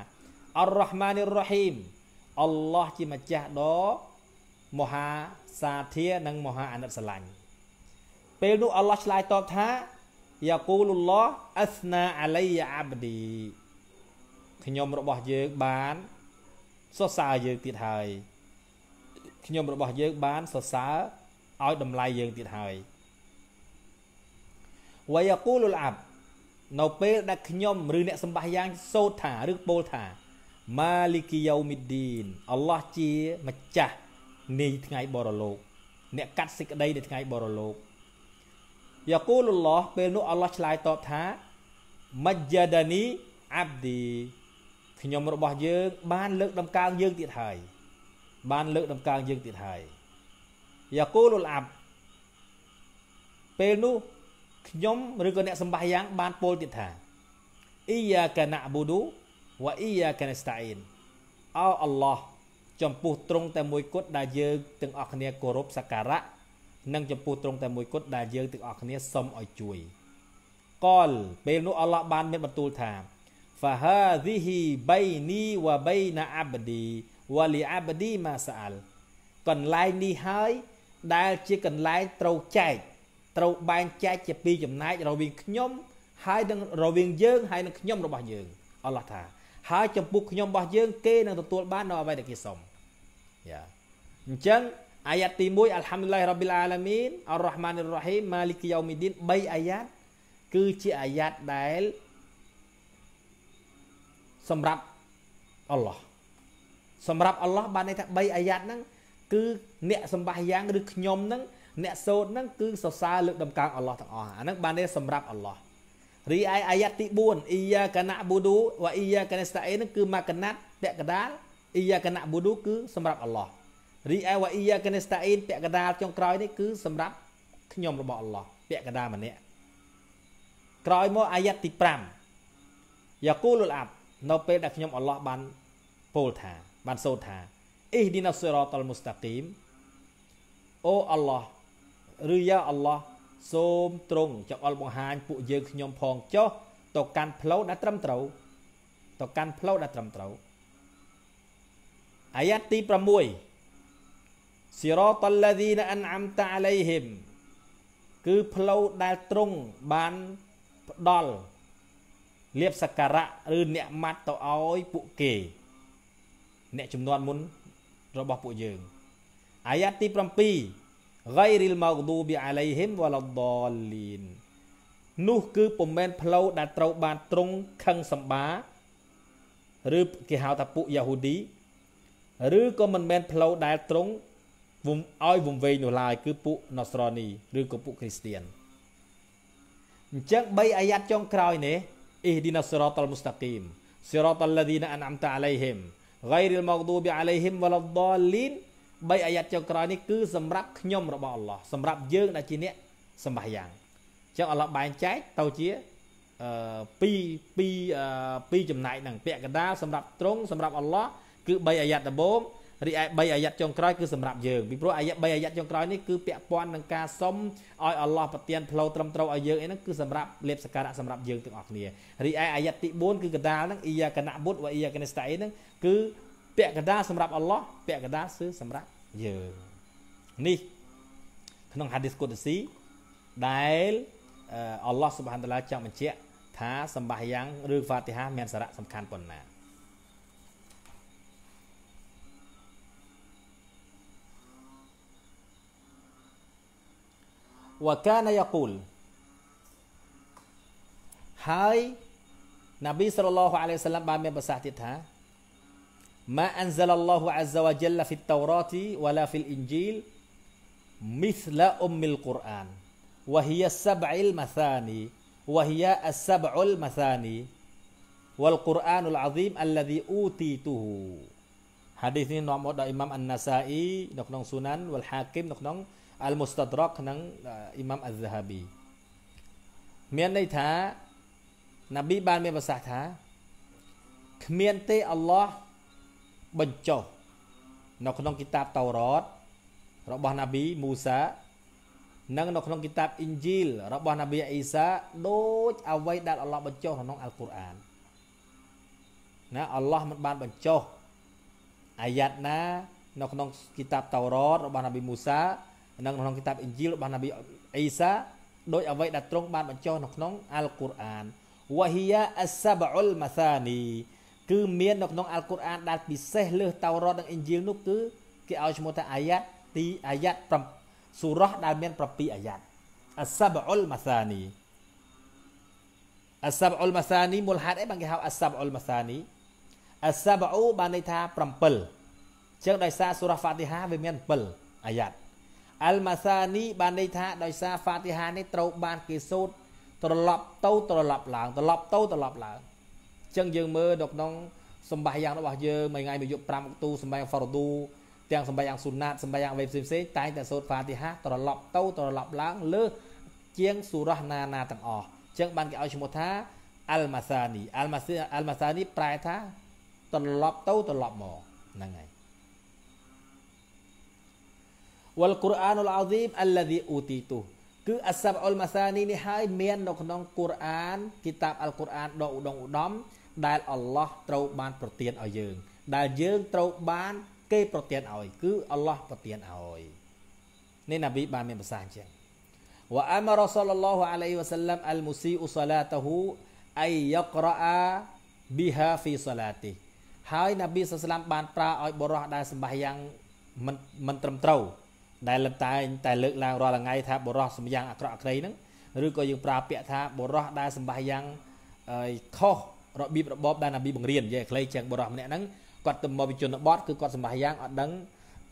អររ៉ហ្មានីរ៉ហ៊ីមអល់ឡោះជាម្ចាស់ដ៏មហាសាធានិងមហាអាណិតស្រឡាញ់ពេលនោះអល់ឡោះឆ្លើយតបថាយ៉ាគូលុលឡោះអស្ណាអាឡៃយ៉ាអាបឌីខ្ញុំរបស់យើងបានសរសើរយើងទៀតហើយខ្ញុំរបស់យើងបានសរសើរឲ្យតម្លៃយើងទៀតហើយវាយគូលុលអាប់នៅពេលដែលខ្ញុំឬអ្នកសម្បះយ៉ាងសូត្រថាឬពោលថាម៉ាលីគីយ៉ូមីឌីនអល់ឡោះជាម្ចាស់នៃថ្ងៃបរលោកអ្នកកាត់សេចក្តីនៃថ្ងៃបរលោកយ៉ាគូលឡោះពេលនោះអល់ឡោះឆ្លើយតបថាម៉ាយ៉ាដានីអាប់ឌីខ្ញុំរបស់យើងបាន លើក ដំកើងយើងទៀតហើយបានលើកដំកើងយើងទៀតហើយយ៉ាគូលអាប់ពេលនោះខ្ញុំឬក៏អ្នកសម្បះយ៉ាង បានពោលទៀតថាអ៊ីយ៉ាកាណាប៊ូឌូវ៉ាអ៊ីយ៉ាកាណេស្តាអ៊ីនអោអល់ឡោះចំពោះត្រង់តែមួយគត់ដែលយើងទាំងអស់គ្នាគោរពសក្ការៈនិងចំពោះត្រង់តែមួយគត់ដែលយើងទាំងអស់គ្នាសុំឲ្យជួយកលពេលនោះអល់ឡោះបានមានបន្ទូលថា فهذه بيني وبين عبدي ولعبدي ما سأل កន្លែងនេះហើយដែលជាកន្លែងត្រូវចែកត្រូវបែងចែកជាពីរចំណែករវាងខ្ញុំ ហើយនឹងរវាងយើងហើយនឹងខ្ញុំរបស់យើងអល់ឡោះថាហើយចំពោះខ្ញុំរបស់យើងគេនឹងទទួលបាននៅអ្វីដែលគេសុំយ៉ាអញ្ចឹងអាយ៉ាត់ទី1អាល់ហាំឌុលឡាហ៊ីរ៉ាប៊ីលអាឡាមីនអររ៉ាហ្ម៉ានីររ៉ហ៊ីមម៉ាលីកយ៉ូមីឌីន3អាយ៉ាត់គឺជាអាយ៉ាត់ដែលសម្រាប់អល់ឡោះសម្រាប់អល់ឡោះបានន័យថា3អាយ៉ាត់ហ្នឹងគឺអ្នកសម្បាសយ៉ាងឬខ្ញុំហ្នឹងអ្នកសូត្រហ្នឹងគឺសរសើរលើកដំកើងអល់ឡោះទាំងអស់អាហ្នឹងបានន័យសម្រាប់អល់ឡោះរីឯអាយ៉ាត់ទី4អ៊ីយ៉ាកណាប៊ូឌូវ៉ាអ៊ីយ៉ាកណាស្តាអេហ្នឹងគឺមកកណាត់តកដាលអ៊ីយ៉ាកណៈប៊ូឌូគឺ សម្រាប់អល់ឡោះរីឯវ៉ាអ៊ីយ៉ាកនេស្តាអ៊ីនពាក្យកដាលចុងក្រោយនេះគឺសម្រាប់ខ្ញុំរបស់អល់ឡោះពាក្យកដាលម្នាក់ក្រោយមកអាយ៉ាត់ទី5យ៉ាគូលុលអាប់នៅពេល ដែលខ្ញុំអល់ឡោះបានពោលថាបានសូត្រថាអ៊ីឌីណាសិរ៉តលមូស្តាគីមអូអល់ឡោះឬយ៉ាអល់ឡោះសូមទ្រង់ចង្អុលបង្ហាញពួកយើងខ្ញុំ ផងចុះទៅកាន់ផ្លូវដែលត្រឹមត្រូវទៅកាន់ផ្លូវដែលត្រឹមត្រូវអាយ៉ាត់ទី6សិរតលឡាឌីនអានអាំតាអាឡៃហ៊ីមគឺផ្លូវដែលទ្រង់បានផ្ដល់លៀបសក្ការៈឬអ្នកម៉ាត់ទៅឲ្យពួកគេ អ្នកចំនួនមុនរបស់ពួកយើងអាយ៉ាត់ទី7 ghairil maghdubi alaihim waladdallin នោះគឺពុំមែនផ្លូវដែលត្រូវបានទ្រង់ខឹងសម្បាឬគេហៅថាពួកយ៉ាហូឌីឬក៏មិនមែនផ្លូវដែលត្រង់ឲ្យវង្វេងនោះឡើយគឺពួក Nasrani ឬក៏ពួកគ្រីស្ទៀនអញ្ចឹង3អាយ៉ាត់ចុងក្រោយនេះអ៊ីឌីណាសរ៉តលមូស្តាគីមសិរ៉តលឡាឌីណាអានអាំតាអាឡៃហ៊ីម غير المغضوب عليهم ولا الضالين 3អាយ៉ាត់ចុងក្រោយនេះគឺសម្រាប់ខ្ញុំរបស់អល់ឡោះសម្រាប់យើងដែលជាអ្នកសម្បះយ៉ាងអញ្ចឹងអល់ឡោះបែងចែកទៅជា2 2 2ចំណែកហ្នឹងពាក្យកណ្ដាលសម្រាប់ត្រង់សម្រាប់អល់ឡោះគឺ3អាយ៉ាត់ដំបូងរីឯ3អាយ៉ាត់ចុងក្រោយគឺសម្រាប់យើងពីព្រោះអាយ៉ាត់3អាយ៉ាត់ចុងក្រោយនេះគឺពាក់ព័ន្ធនឹងការសុំឲ្យអល់ឡោះប្រទានផ្លូវត្រឹមត្រូវឲ្យយើងឯហ្នឹងគឺសម្រាប់លេបសក្ការៈសម្រាប់យើងទាំងអស់គ្នារីឯអាយ៉ាត់ទី4គឺកដាលហ្នឹងអ៊ីយ៉ាកណៈបុត្រវ៉ាអ៊ីយ៉ាកណេស្តៃហ្នឹងគឺពាក់កដាសម្រាប់អល់ឡោះពាក់កដាគឺសម្រាប់យើងនេះក្នុង hadith qudsi ដែលអល់ឡោះ سبحانه តាឡាចង់បញ្ជាក់ថា សម្បាយ៉ាងឬ Fatiha មានសារៈសំខាន់ប៉ុណ្ណា وكان يقول هاي نبي صلى الله عليه وسلم بعمل بساحتها ما أنزل الله عز وجل في التوراة ولا في الإنجيل مثل أم القرآن وهي السبع المثاني وهي السبع المثاني والقرآن العظيم الذي أوتيته حديث نعم إمام النسائي نقنون سنن والحاكم نقنون អលមូស្តាដរកក្នុងអ៊ីម៉ាំអាហ្សាហាប៊ីមានន័យថាណាប៊ីបានមានប្រសាសន៍ថាគ្មានទេអល់ឡោះបញ្ចុះនៅក្នុងគីតាបតោរ៉តរបស់ណាប៊ីមូសា និងនៅក្នុងគីតាបអ៊ីនជីលរបស់ណាប៊ីអ៊ីសាដូចអ្វីដែលអល់ឡោះបញ្ចុះក្នុងអល់កុរអានណាអល់ឡោះមិនបានបញ្ចុះអាយ៉ាត់ណានៅក្នុងគីតាបតោរ៉តរបស់ណាប៊ីមូសានឹងក្នុងគីតាបអ៊ីនជីលរបស់នប៊ីអ៊ីសាដោយអ្វីដែលទ្រង់បានបញ្ចុះនៅក្នុងអល់កុរអានវ៉ាហ៊ីយ៉ាអសាបអុលម៉ាសានីគឺមាននៅក្នុងអល់កុរអានដែលពិសេសលើសតោរ៉តនិងអ៊ីនជីលនោះគឺគេឲ្យឈ្មោះថាអាយ៉ាតទីអាយ៉ាត5សូរ៉ះដែលមាន7អាយ៉ាតអសាបអុលម៉ាសានីអសាបអុលម៉ាសានីមូលហេតុអីបានគេហៅអសាបអុលម៉ាសានីអសាបអ៊ូបានន័យថា7អញ្ចឹងដោយសារសូរ៉ះហ្វាទីហាវាមាន7អាយ៉ាតអលម៉ាសានី បានន័យថាដោយសារហ្វាទីហានេះត្រូវបាន គេសូត្រត្រឡប់ទៅត្រឡប់ឡើងត្រឡប់ទៅត្រឡប់ឡើងអញ្ចឹងយើងមើលនៅក្នុងសម្បាយ៉ាងរបស់យើងមួយថ្ងៃមួយយប់5អុកទូសម្បាយ៉ាងហ្វរឌូទាំងសម្បាយ៉ាងស៊ុនណាតសម្បាយ៉ាងវេផ្សេងផ្សេងតែងតែសូត្រហ្វាទីហាត្រឡប់ទៅត្រឡប់ឡើង លើ ជាងសូរ៉ះណាណាទាំងអស់អញ្ចឹងបានគេឲ្យឈ្មោះថាអលម៉ាសានីអលម៉ាសាអលម៉ាសានីប្រែថាត្រឡប់ទៅត្រឡប់មកហ្នឹងហើយវលកូរ៉ានុលអាស៊ីមអល្លាឌីអ៊ូទីទូគឺអសាប់អុលម៉ាសានីនេះហើយមាននៅក្នុងកូរ៉ានគីតាបអល់កូរ៉ានដ៏ឧត្តមឧត្តមដែលអល់ឡោះត្រូវបានប្រទានឲ្យយើងដែលយើងត្រូវបានគេប្រទានឲ្យគឺអល់ឡោះប្រទានឲ្យនេះណាប៊ីបានមានប្រសាសន៍ចឹងវ៉ាអាមរ៉ាសូលឡោះអាឡៃវ៉ាសាឡាំអលមូស៊ីអ៊ូសាឡាតហ៊ូអាយយ៉ាក្រអាប៊ីហាហ្វីសាឡាទីហើយណាប៊ីសាសឡាំបានប្រើឲ្យបរោះដែលសម្បាយ៉ាងមិនមិនត្រឹមត្រូវដែលលឹមតែតែលើកឡើងរាល់ថ្ងៃថាបរោះសម្យ៉ាងអាក្រក់អាក្រៃហ្នឹងឬក៏យើងប្រើពាក្យថាបរោះដែលសម្បាយ៉ាងខុសរបៀបរបបដែលអាប៊ីបង្រៀននិយាយខ្លីចឹងបរោះម្នាក់ហ្នឹងគាត់ទៅមកវិជនបតគឺគាត់សម្បាយ៉ាងអត់ដឹង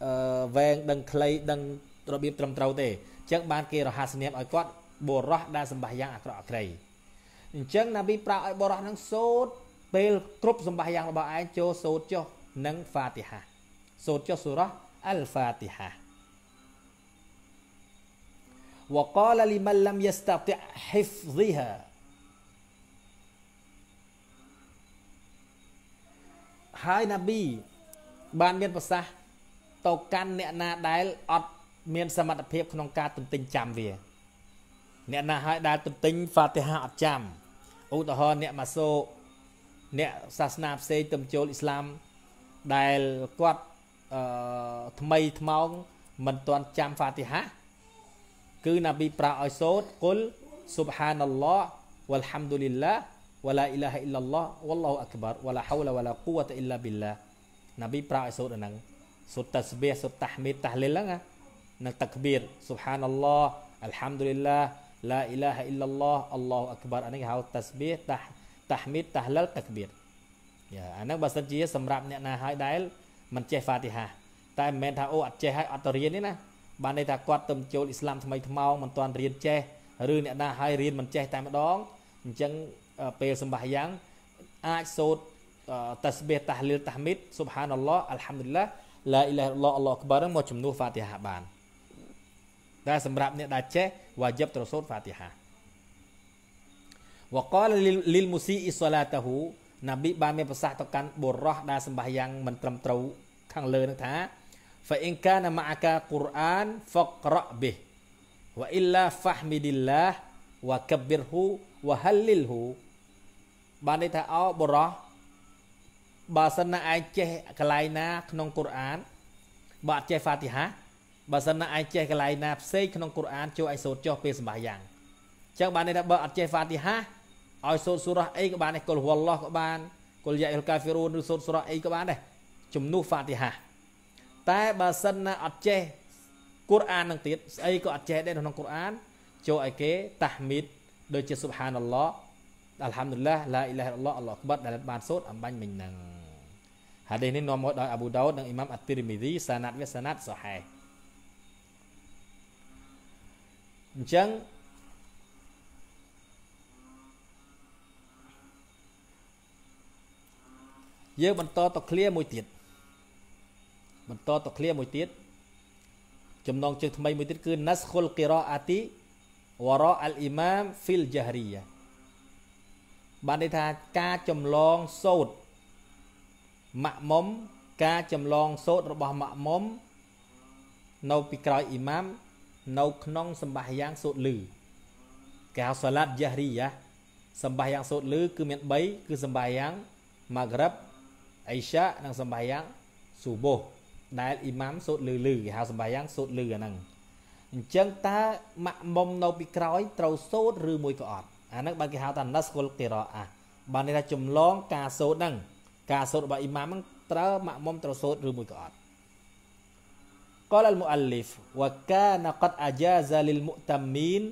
អឺវែងដឹងខ្លីដឹងរបៀបត្រឹមត្រូវទេចឹងបានគេរហ័សនាមឲ្យគាត់បរោះដែលសម្បាយ៉ាងអាក្រក់អាក្រៃអញ្ចឹងណាប៊ីប្រាប់ឲ្យបរោះហ្នឹងសូត្រពេលគ្រប់សម្បាយ៉ាងរបស់ឯងចូលសូត្រចុះនិងហ្វាទីហាសូត្រចុះសូរ៉ាអលហ្វាទីហា وقال لمن لم يستطع حفظها هاي نبي បានមានប្រសាសន៍ទៅកាន់អ្នកណាដែលអត់មានសមត្ថភាពក្នុងការទន្ទិញចាំវា អ្នកណាហើយដែលទន្ទិញហ្វាទីហាអត់ចាំឧទាហរណ៍អ្នកម៉ាសូ អ្នកសាសនាផ្សេងទំចូលអ៊ីស្លាមដែលគាត់អឺថ្មីថ្មោងមិនទាន់ចាំហ្វាទីហាគឺនប៊ីប្រាឲ្យសូត្រគុល subhanallah walhamdulillah wala ilaha illallah wallahu akbar wala hawla wala quwwata illa billah នប៊ីប្រាឲ្យសូត្រហ្នឹងសូត្រតាស្បៀសូត្រតាហ្មីតតាហ្លីលហ្នឹងនឹងតាក្បៀរ subhanallah alhamdulillah la ilaha illallah allahu akbar អានេះគេហៅតាស្បៀតាតាហ្មីតតាហ្លីលតាក្បៀរយ៉ាអាហ្នឹងបើសិនជាសម្រាប់អ្នកណាហើយដែលមិនចេះហ្វាទីហាតែមិនមែនថាអូអត់ចេះហើយអត់ទៅរៀនទេណាបានន័យថាគាត់ទៅចូលអ៊ីស្លាមថ្មីថ្មោងមិនទាន់រៀនចេះឬអ្នកណាឲ្យរៀនមិនចេះតែម្ដងអញ្ចឹងពេលសម្បាយ៉ាងអាចសូត្រតាស្បេះតាហ្លីលតាហ្មីតស៊ុបហានអល់ឡោះអាល់ហាំឌុលឡាឡាអ៊ីឡាហ៍អល់ឡោះអល់ឡោះអក្បារមកជំនួសហ្វាទីហាបានតែសម្រាប់អ្នកដែលចេះវ៉ាយិបត្រូវសូត្រហ្វាទីហាវកលលីលមូស៊ីអ៊ីសឡាតាហ៊ូណាប៊ីបានមានប្រសាសន៍ទៅកាន់បុរោះដែលសម្បាយ៉ាងមិនត្រឹមត្រូវខាងលើនឹងថា فإن كان معك قرآن فاقرأ به وإلا فحمد الله وكبره وهلله បានន័យថាអោបរោះបើសិនណាឯងចេះកន្លែងណា ក្នុងកូរ៉ានបើអត់ចេះហ្វាទីហាបើសិនណាឯងចេះកន្លែងណាផ្សេងក្នុងកូរ៉ានជួយឲ្យសូត្រចុះពេលសម្បាយ៉ាងអញ្ចឹងបានន័យថាបើអត់ចេះហ្វាទីហាឲ្យសូត្រសូរ៉ាអីក៏បានដែរកុលហួឡោះក៏បានកុលយ៉ាអ៊ីលកាហ្វីរូនឬសូត្រសូរ៉ាអីក៏បានដែរជំនួសហ្វាទីហាតែបើសិនណាអត់ចេះកូរ៉ាននឹងទៀតស្អីក៏អត់ចេះដែរក្នុងកូរ៉ាន ចូលឲ្យគេតាហ្មីតដូចជាស៊ុបហានអល់ឡោះអាល់ហាំឌុលឡាឡាអ៊ីឡាហ៊ីរ៉ាឡោះអល់ឡោះក្បត់ដែលបានសូត្រអំបញ្ញមិញហ្នឹងហាឌីសនេះនាំមកដោយអាប៊ូដោនិងអ៊ីម៉ាំអាទីរមីឌីសាណាត់វាសាណាត់សូហេអញ្ចឹងយើងបន្តទៅឃ្លាមួយទៀតបន្តទៅឃ្លាមួយទៀតចំណងជើងថ្មីមួយទៀតគឺ naskhul qiraati wara al imam fil jahriyah បានន័យថាការចម្លងសូត្រម៉ាក់មុំការចម្លងសូត្ររបស់ម៉ាក់មុំនៅពីក្រោយអ៊ីម៉ាមនៅក្នុងសម្បាសយ៉ាងសូត្រលឺគេហៅសាឡាត់យ៉ារីយ៉ាសម្បាសយ៉ាងសូត្រលឺគឺមាន3គឺសម្បាសយ៉ាងម៉ាក្រិបអៃសានិងសម្បាសយ៉ាងស៊ូបូដែលអ៊ីម៉ាំសូត្រលឺលឺគេហៅសម្បាយយ៉ាងសូត្រលឺអាហ្នឹងអញ្ចឹងតើម៉ាក់មុំនៅពីក្រោយត្រូវសូត្រឬមួយក៏អត់អាហ្នឹងបានគេហៅថា nasqul qira'ah បានន័យថាចម្លងការសូត្រហ្នឹង ការសូត្ររបស់អ៊ីម៉ាំហ្នឹងត្រូវម៉ាក់មុំត្រូវសូត្រឬមួយក៏អត់ قال المؤلف وكان قد أجاز للمؤتمين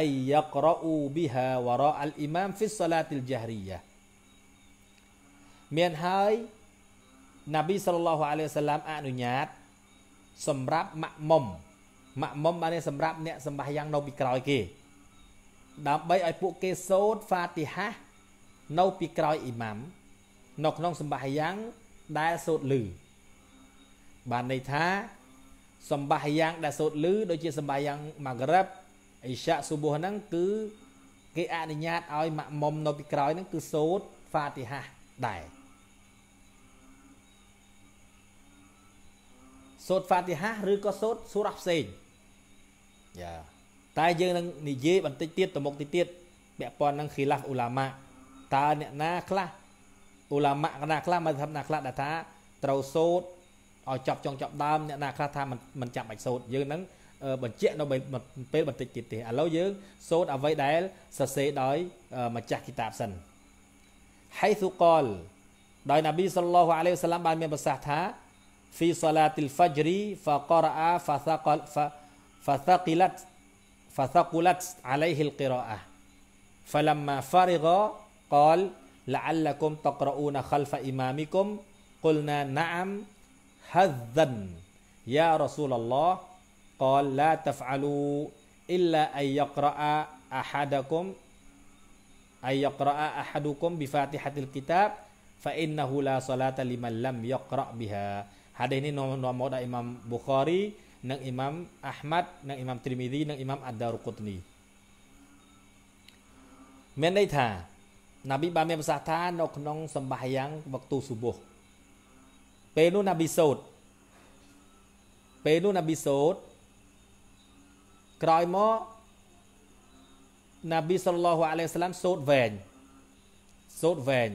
أن يقرأوا بها وراء الإمام في الصلاة الجهرية មានហើយណាប៊ីសល្លោះអាឡៃសាឡាមអនុញ្ញាត សម្រាប់ម៉ាក់មុំម៉ាក់មុំបានសម្រាប់អ្នកសម្បាយ៉ាង នៅពីក្រោយគេដើម្បីឲ្យពួកគេសូត្រហ្វាទីហានៅពីក្រោយអ៊ីម៉ាំនៅក្នុងសម្បាយ៉ាងដែលសូត្រលឺបានន័យថា សម្បាយ៉ាងដែលសូត្រលឺ ដូចជាសម្បាយ៉ាងម៉ាក្រិបអ៊ីសាស៊ូប៊ូហ្នឹងគឺគេអនុញ្ញាតឲ្យម៉ាក់មុំនៅពីក្រោយហ្នឹងគឺសូត្រហ្វាទីហាដែរសូត្រហ្វាទីហាឬក៏សូត្រសូរ៉ាផ្សេងយ៉ាតែយើងនឹងនិយាយបន្តិចទៀតទៅមុខទីទៀតពាក់ព័ន្ធនឹងឃីឡាហ្វអ៊ូឡាម៉ាតើអ្នកណាខ្លះអ៊ូឡាម៉ាកណាខ្លះមកថាណាខ្លះដែលថាត្រូវសូត្រឲ្យចប់ចុងចប់ដើមអ្នកណាខ្លះថាមិនមិនចាំបាច់សូត្រយើងនឹងបញ្ជាក់នៅពេលបន្តិចទៀតទេឥឡូវយើងសូត្រអ្វីដែលសរសេរដោយម្ចាស់គីតាបសិនហៃសុកលដោយនប៊ីសល្លោះអាឡៃវសាឡាមបានមានប្រសាសន៍ថា في صلاة الفجر فقرأ فثقل فثقلت فثقلت عليه القراءة فلما فرغ قال لعلكم تقرؤون خلف إمامكم قلنا نعم هذا يا رسول الله قال لا تفعلوا إلا أن يقرأ أحدكم أن يقرأ أحدكم بفاتحة الكتاب فإنه لا صلاة لمن لم يقرأ بها hadis ini nomor nomor dari Imam Bukhari dan Imam Ahmad dan Imam Tirmidzi dan Imam Ad-Daruqutni មានន័យថាណាប៊ីបានមានប្រសាសន៍ថានៅក្នុងសម្បាយ៉ាងវកទូសុបុះពេលនោះណាប៊ីសូតពេលនោះណាប៊ីសូតក្រោយមកណាប៊ីសុលឡោះអាឡៃសាឡាមសូតវែងសូតវែង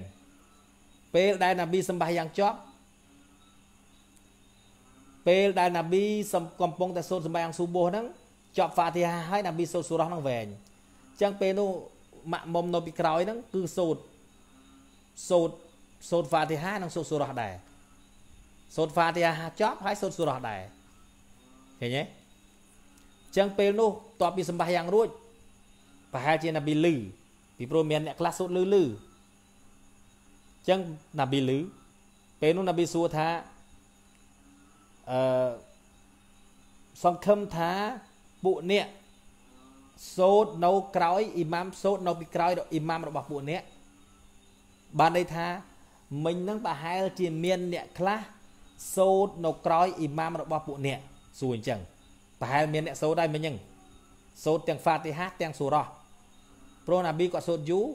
ពេលដែលណាប៊ីសម្បាយ៉ាងចប់ពេលដែលណាប៊ីកំពុងតែសូត្រសម្បែងអង្គស៊ូបោះហ្នឹងចប់ហ្វាទីហាហើយណាប៊ីសូត្រសូរ៉ោះហ្នឹងវែងអញ្ចឹងពេលនោះម៉ាក់មុំនៅពីក្រោយហ្នឹងគឺសូត្រសូត្រសូត្រហ្វាទីហានិងសូត្រសូរ៉ោះដែរសូត្រហ្វាទីហាចប់ហើយសូត្រសូរ៉ោះដែរឃើញទេអញ្ចឹងពេលនោះតបពីសម្បាយ៉ាងរួចប្រហែលជាណាប៊ីលឺពីព្រោះមានអ្នកខ្លះសូត្រលឺលឺអញ្ចឹងណាប៊ីលឺពេលនោះណាប៊ីសួរថាអឺសង្ឃឹមថាពួកអ្នកសូត្រនៅក្រោយអ៊ីម៉ាមសូត្រនៅពីក្រោយអ៊ីម៉ាមរបស់ពួកអ្នកបានន័យថា មិញនឹងប្រហែលជា មានអ្នក ខ្លះសូត្រនៅក្រោយអ៊ីម៉ាមរបស់ពួកអ្នកសួរអញ្ចឹងប្រហែលមានអ្នកសូត្រដែរមិញហ្នឹងសូត្រទាំងហ្វាទីហាទាំងសូរ៉ោះព្រោះណាប៊ីគាត់សូត្រយូរ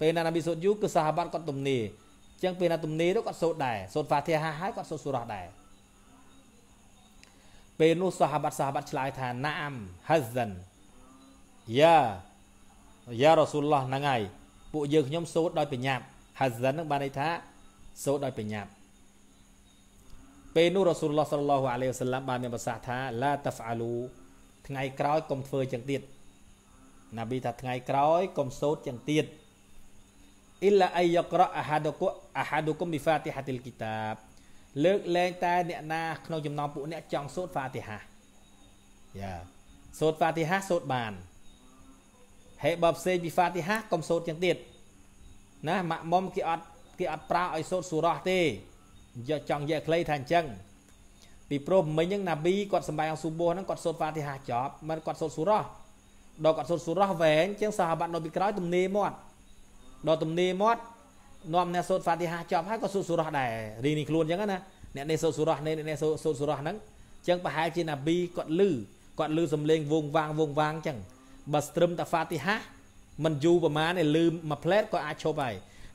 ពេលណាណាប៊ីសូត្រយូរគឺសាហាបាត់គាត់ទំនេរអញ្ចឹងពេលណាទំនេរគាត់សូត្រដែរសូត្រហ្វាទីហាហើយគាត់សូត្រសូរ៉ោះដែរពេលនោះសាហាបាត់សាហាបាត់ឆ្លើយថាណាមហាហ្សានយ៉ាយ៉ារ៉ាស៊ូលឡោះហ្នឹងហើយពួកយើងខ្ញុំសូត្រដោយប្រញាប់ហាហ្សានហ្នឹងបានន័យថាសូត្រដោយប្រញាប់ពេលនោះរ៉ាស៊ូលឡោះសល្លោះអាឡៃវសាឡាំបានមានប្រសាសន៍ថាឡាតាហ្វអាលូថ្ងៃក្រោយកុំធ្វើចឹងទៀតណាប៊ីថាថ្ងៃក្រោយកុំសូត្រចឹងទៀតអ៊ីឡាអាយយ៉ាក្រ៉ាអាហាដូកអាហាដូកុំមីហ្វាទីហាទីលគីតាបលើកលែងតែអ្នកណាក្នុងចំណោមពួកអ្នកចង់សូត្រហ្វាទីហាយ៉ាសូត្រហ្វាទីហាសូត្របានហើយបើផ្សេងពីហ្វាទីហាកុំសូត្រជាងទៀតណាម៉ាក់មុំគេអត់គេអត់ប្រើឲ្យសូត្រសូរ៉ោះទេយកចង់និយាយខ្លីថាអញ្ចឹងពីព្រោះមិញហ្នឹងណាប៊ីគាត់សម្បែងស៊ូបូហ្នឹងគាត់សូត្រហ្វាទីហាចប់មិនគាត់សូត្រសូរ៉ោះដល់គាត់សូត្រសូរ៉ោះវែងជាងសាហាបាត់នៅពីក្រោយទំនេរមាត់ដល់ទំនេរមាត់នាំអ្នកសូត្រហ្វាទីហាចប់ហើយក៏សូត្រសូរ៉ះដែររៀងនេះខ្លួនអញ្ចឹងណាអ្នកនេះសូត្រសូរ៉ះនេះអ្នកសូត្រសូរ៉ះហ្នឹងអញ្ចឹងប្រហែលជាណាប៊ីគាត់លឺគាត់លឺសំឡេងវងវាងវងវាងអញ្ចឹងបើស្ទ្រឹមតាហ្វាទីហាมันយូរប្រហែលឯលឺមួយផ្លែតក៏អាចឈប់ហើយ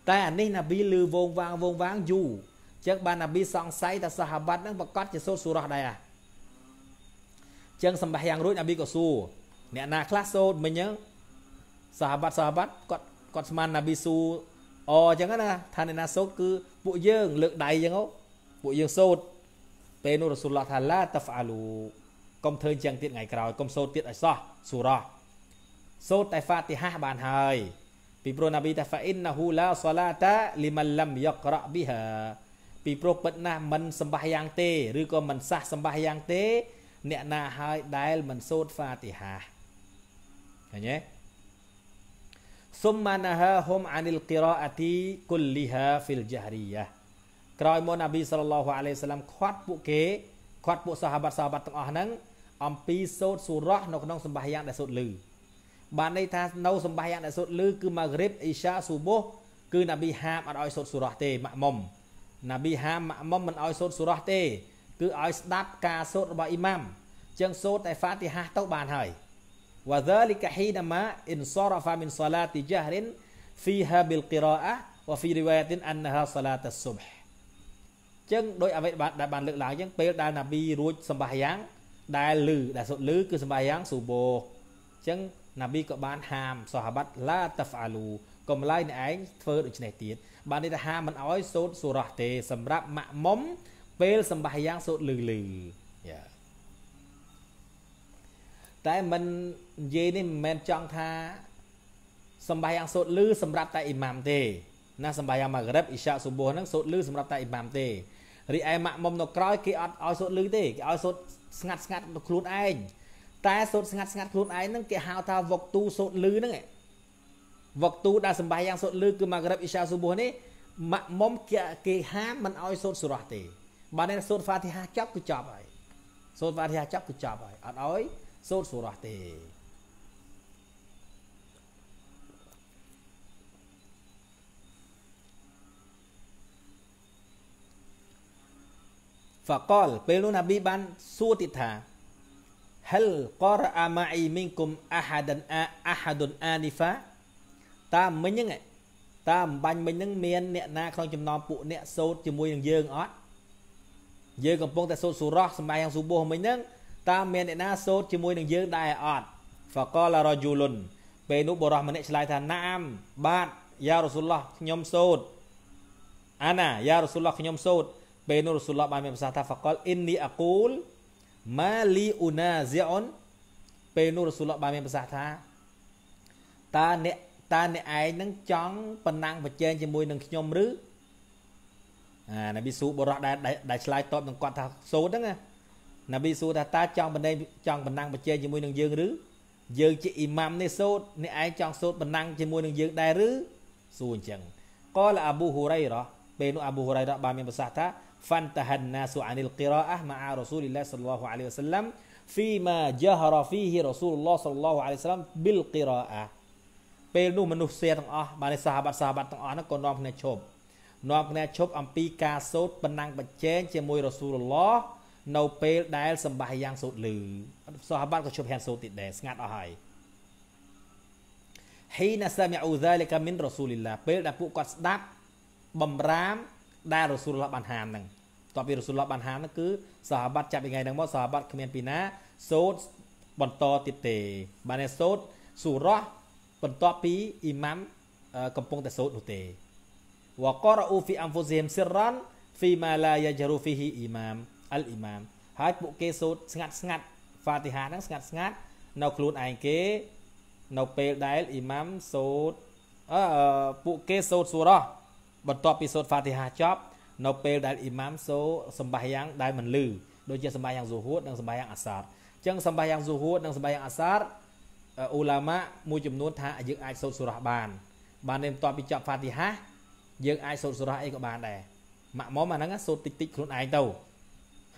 តែអានេះ ណាប៊ីលឺវងវាងវងវាងយូរអញ្ចឹងបានណាប៊ីសង្ស័យថាសាហាបាត់ហ្នឹងប្រកាសជាសូត្រសូរ៉ះដែរអាអញ្ចឹងសម្បាយ៉ាងរួចណាប៊ីក៏សួរអ្នកណាខ្លះសូត្រមិញអញ្ចឹងសាហាបាត់សាហាបាត់គាត់គាត់ស្មានណាប៊ីស៊ូអអញ្ចឹងណាថាអ្នកណាសូត្រគឺពួកយើង លើកដៃអញ្ចឹងពួកយើងសូត្រពេលនោះរស៊ូលឡោះថាឡាតាហ្វអាលូកុំធ្វើចឹងទៀតថ្ងៃក្រោយកុំសូត្រទៀតឲ្យសោះសូរ៉ាសូត្រតែហ្វាទីហាបានហើយ ពីព្រោះណាប៊ីតាហ្វាអ៊ីនណាហ៊ូឡាសាឡាតាលីម៉ាឡាំយ៉ាក្រ៉ាប៊ីហាពីព្រោះពិតណាស់មិនសម្បះយ៉ាងទេ ឬក៏មិនសះសម្បះយ៉ាងទេ អ្នកណាហើយដែលមិនសូត្រហ្វាទីហាឃើញទេសុមមាណហាហុមអានិលគីរ៉ាអាទីគុលលីហាហ្វីលជាហរីយ៉ាក្រោយមកអាប៊ីសលឡោះអាឡៃសាឡាំខាត់ពួកគេខាត់ពួកសាហាបាត់សាហាបាត់ទាំងអស់ហ្នឹងអំពីសូត្រសូរ៉ះនៅក្នុងសម្បាយ៉ាងដែលសូត្រលឺបានន័យថានៅសម្បាយ៉ាងដែលសូត្រលឺគឺម៉ាហ្គ្រីបអ៊ីសាស៊ូបូគឺណាប៊ីហាមអត់ឲ្យសូត្រសូរ៉ះទេម៉ាក់មុំណាប៊ីហាមម៉ាក់មុំមិនឲ្យសូត្រសូរ៉ះទេគឺឲ្យស្ដាប់ការសូត្ររបស់អ៊ីម៉ាមចឹងសូត្រតែហ្វាទីហាទៅបានហើយ وذلك حينما انصرف من صلاة جهر فيها بالقراءة وفي رواية أنها صلاة الصبح ចឹងដោយអ្វីដែលបានលើកឡើងចឹងពេលដែលណាប៊ីរួចសម្បាយ៉ាង ដែលលឺដែលសុទ្ធលឺគឺសម្បាយ៉ាងស៊ូបូចឹង ណាប៊ីក៏បាន ហាមសហាបាត់ឡាតាហ្វអាលូកុំឡើយអ្នកឯងធ្វើដូច្នេះទៀតបាននេះថាហាមមិនអោយសូត្រសូរ៉ាស់ទេសម្រាប់ម៉ាក់មុំពេលសម្បាយ៉ាងសូត្រលឺលឺតែមិននិយាយនេះមិនមែនចង់ថាសម្បាយ៉ាងសូត្រលឺសម្រាប់តែអ៊ីម៉ាំទេណាសម្បាយ៉ាងម៉ាក្រិបអ៊ីសាស៊ូបូហ្នឹងសូត្រលឺសម្រាប់តែអ៊ីម៉ាំទេរីឯម៉ាក់មុំនៅក្រោយគេអត់ឲ្យ សូត្រលឺទេគេឲ្យសូត្រស្ងាត់ស្ងាត់ខ្លួនឯងតែសូត្រស្ងាត់ស្ងាត់ខ្លួនឯងហ្នឹងគេហៅថាវកទូសូត្រលឺហ្នឹងវកទូដែលសម្បាយ៉ាងសូត្រលឺគឺម៉ាក្រិបអ៊ីសាស៊ូបូនេះម៉ាក់មុំគេគេហាមមិនឲ្យសូត្រសុរ៉ាទេបើនេះសូត្រហ្វាទីហាចប់គឺចប់ហើយសូត្រហ្វាទីហាចប់គឺចប់ហើយអត់ឲ្យសូត្រសូរ៉ាស់ទេហ្វាកលពេលនោះណាប៊ីបានសួរទៀតថាហលករអាម៉ៃមីនគុំអាហាដិនអាអាហាដុនអានីហ្វាតាមមិញហ្នឹងតាមបាញ់មិញហ្នឹងមានអ្នកណាក្នុងចំណោមពួកអ្នកសូត្រជាមួយនឹងយើងអត់យើងកំពុងតែសូត្រសូរ៉ោះសម្ដែងយ៉ាងសុបោះមិញហ្នឹងតើមានអ្នកណាសូត្រជាមួយនឹងយើងដែរអត់ហ្វាកលរ៉ាយូលុនពេលនោះបុរសម្នាក់ឆ្លើយថាណាមបាទយ៉ារ៉ូស៊ុលឡោះខ្ញុំសូត្រអាណាយ៉ារ៉ូស៊ុលឡោះខ្ញុំសូត្រពេលនោះរ៉ូស៊ុលឡោះបានមានប្រសាសន៍ថាហ្វាកលអ៊ីននីអាគូលម៉ាលីអ៊ូណាហ្សៀអុនពេលនោះរ៉ូស៊ុលឡោះបានមានប្រសាសន៍ថាតើអ្នកតើអ្នកឯងនឹងចង់ប៉ុណ្ណឹងប្រជែងជាមួយនឹងខ្ញុំឬអានប៊ីស៊ូបុរសដែលដែលឆ្លើយតបនឹងគាត់ថាសូត្រហ្នឹងណាណាប៊ីសួរថាតើចង់បណ្ដេញចង់បណ្ដាំងប្រជែងជាមួយនឹងយើងឬយើងជាអ៊ីម៉ាំនេះសូត្រអ្នកឯងចង់សូត្របណ្ដាំងជាមួយនឹងយើងដែរឬសួរអញ្ចឹងកលអាប៊ូហ៊ូរ៉ៃរ៉ាពេលនោះអាប៊ូហ៊ូរ៉ៃរ៉ាបានមានប្រសាសន៍ថា فانتهى الناس عن القراءة مع رسول الله صلى الله عليه وسلم فيما جهر فيه رسول الله صلى الله عليه وسلم بالقراءة ពេលនោះមនុស្សសេទាំងអស់បានសាហាបាត់សាហាបាត់ទាំងអស់ហ្នឹងក៏នាំគ្នាឈប់នាំគ្នាឈប់អំពីការសូត្របណ្ដាំងបញ្ចែងជាមួយរស៊ូលឡោះនៅពេលដែលសម្បាយ៉ាងសូត្រលឺសោះបាត់ក៏ជប់ហានសូត្រទៀតដែរស្ងាត់អស់ហើយ حين سمعوا ذلك من رسول الله ពេលដែលពួកគាត់ស្ដាប់បំរាមដែលរ៉ូស៊ូលឡោះបានហាមហ្នឹងតោះពីរ៉ូស៊ូលឡោះបានហាមហ្នឹងគឺសាហាប័តចាប់ពីថ្ងៃហ្នឹងមកសាហាប័តគ្មានពីណាសូត្របន្តទៀតទេបានតែសូត្រសូរ៉ោះបន្ទាប់ពីអ៊ីម៉ាំកំពុងតែសូត្រនោះទេវកករអ៊ូហ្វីអំហ្វូស៊ីមសិរ៉ាន់ហ្វីម៉ាឡាយ៉ាជរូហ្វីហ៊ីអ៊ីម៉ាមអលអ៊ីម៉ាមហើយពួកគេសូត្រស្ងាត់ស្ងាត់ហ្វាទីហាហ្នឹងស្ងាត់ស្ងាត់នៅខ្លួនឯងគេនៅពេលដែលអ៊ីម៉ាមសូត្រអឺពួកគេសូត្រសូរ៉ោះបន្ទាប់ពីសូត្រហ្វាទីហាចប់ នៅពេលដែលអ៊ីម៉ាមសូសម្បាយ៉ាងដែលមិនលឺដូចជាសម្បាយ៉ាងស៊ូហួតនិងសម្បាយ៉ាងអាសាតអញ្ចឹងសម្បាយ៉ាងស៊ូហួតនិងសម្បាយ៉ាងអាសាតអ៊ូឡាម៉ាមួយចំនួនថាយើងអាចសូត្រសូរ៉ោះបានបានតែបន្ទាប់ពីចប់ហ្វាទីហា យើងអាចសូត្រសូរ៉ោះអីក៏បានដែរម៉ាក់មុំអាហ្នឹងសូត្រតិចតិចខ្លួនឯងទៅ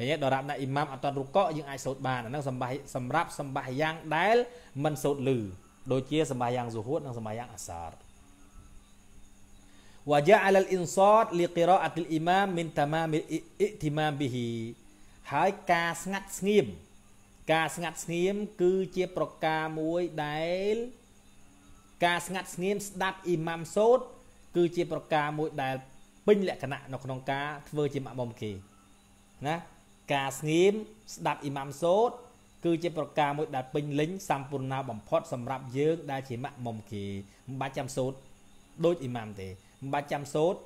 ឃើញទេដរាបណាអ៊ីម៉ាំអត់តរុកកយើងអាចសូត្របានអាហ្នឹងសម្បាសម្រាប់សម្បាយ៉ាងដែលមិនសូត្រលឺដូចជាសម្បាយ៉ាងស៊ូហួតនិងសម្បាយ៉ាងអាសារ وجعل الانصات لقراءه الامام من تمام الاهتمام به ហើយការស្ងាត់ស្ងៀមការស្ងាត់ស្ងៀមគឺជាប្រការមួយដែល ការស្ងាត់ស្ងៀមស្ដាប់អ៊ីម៉ាំសូត្រគឺជាប្រការមួយដែលពេញលក្ខណៈនៅក្នុងការធ្វើជាម៉ាក់មុំគេណាការស្ងៀមស្ដាប់អ៊ីម៉ាំសូត្រគឺជាប្រការមួយដែលពេញលេញសម្ពូណាបំផុតសម្រាប់យើងដែលជាម៉ាក់មុំគេមិនបាច់ចាំសូត្រដូចអ៊ីម៉ាំទេមិនបាច់ចាំសូត្រ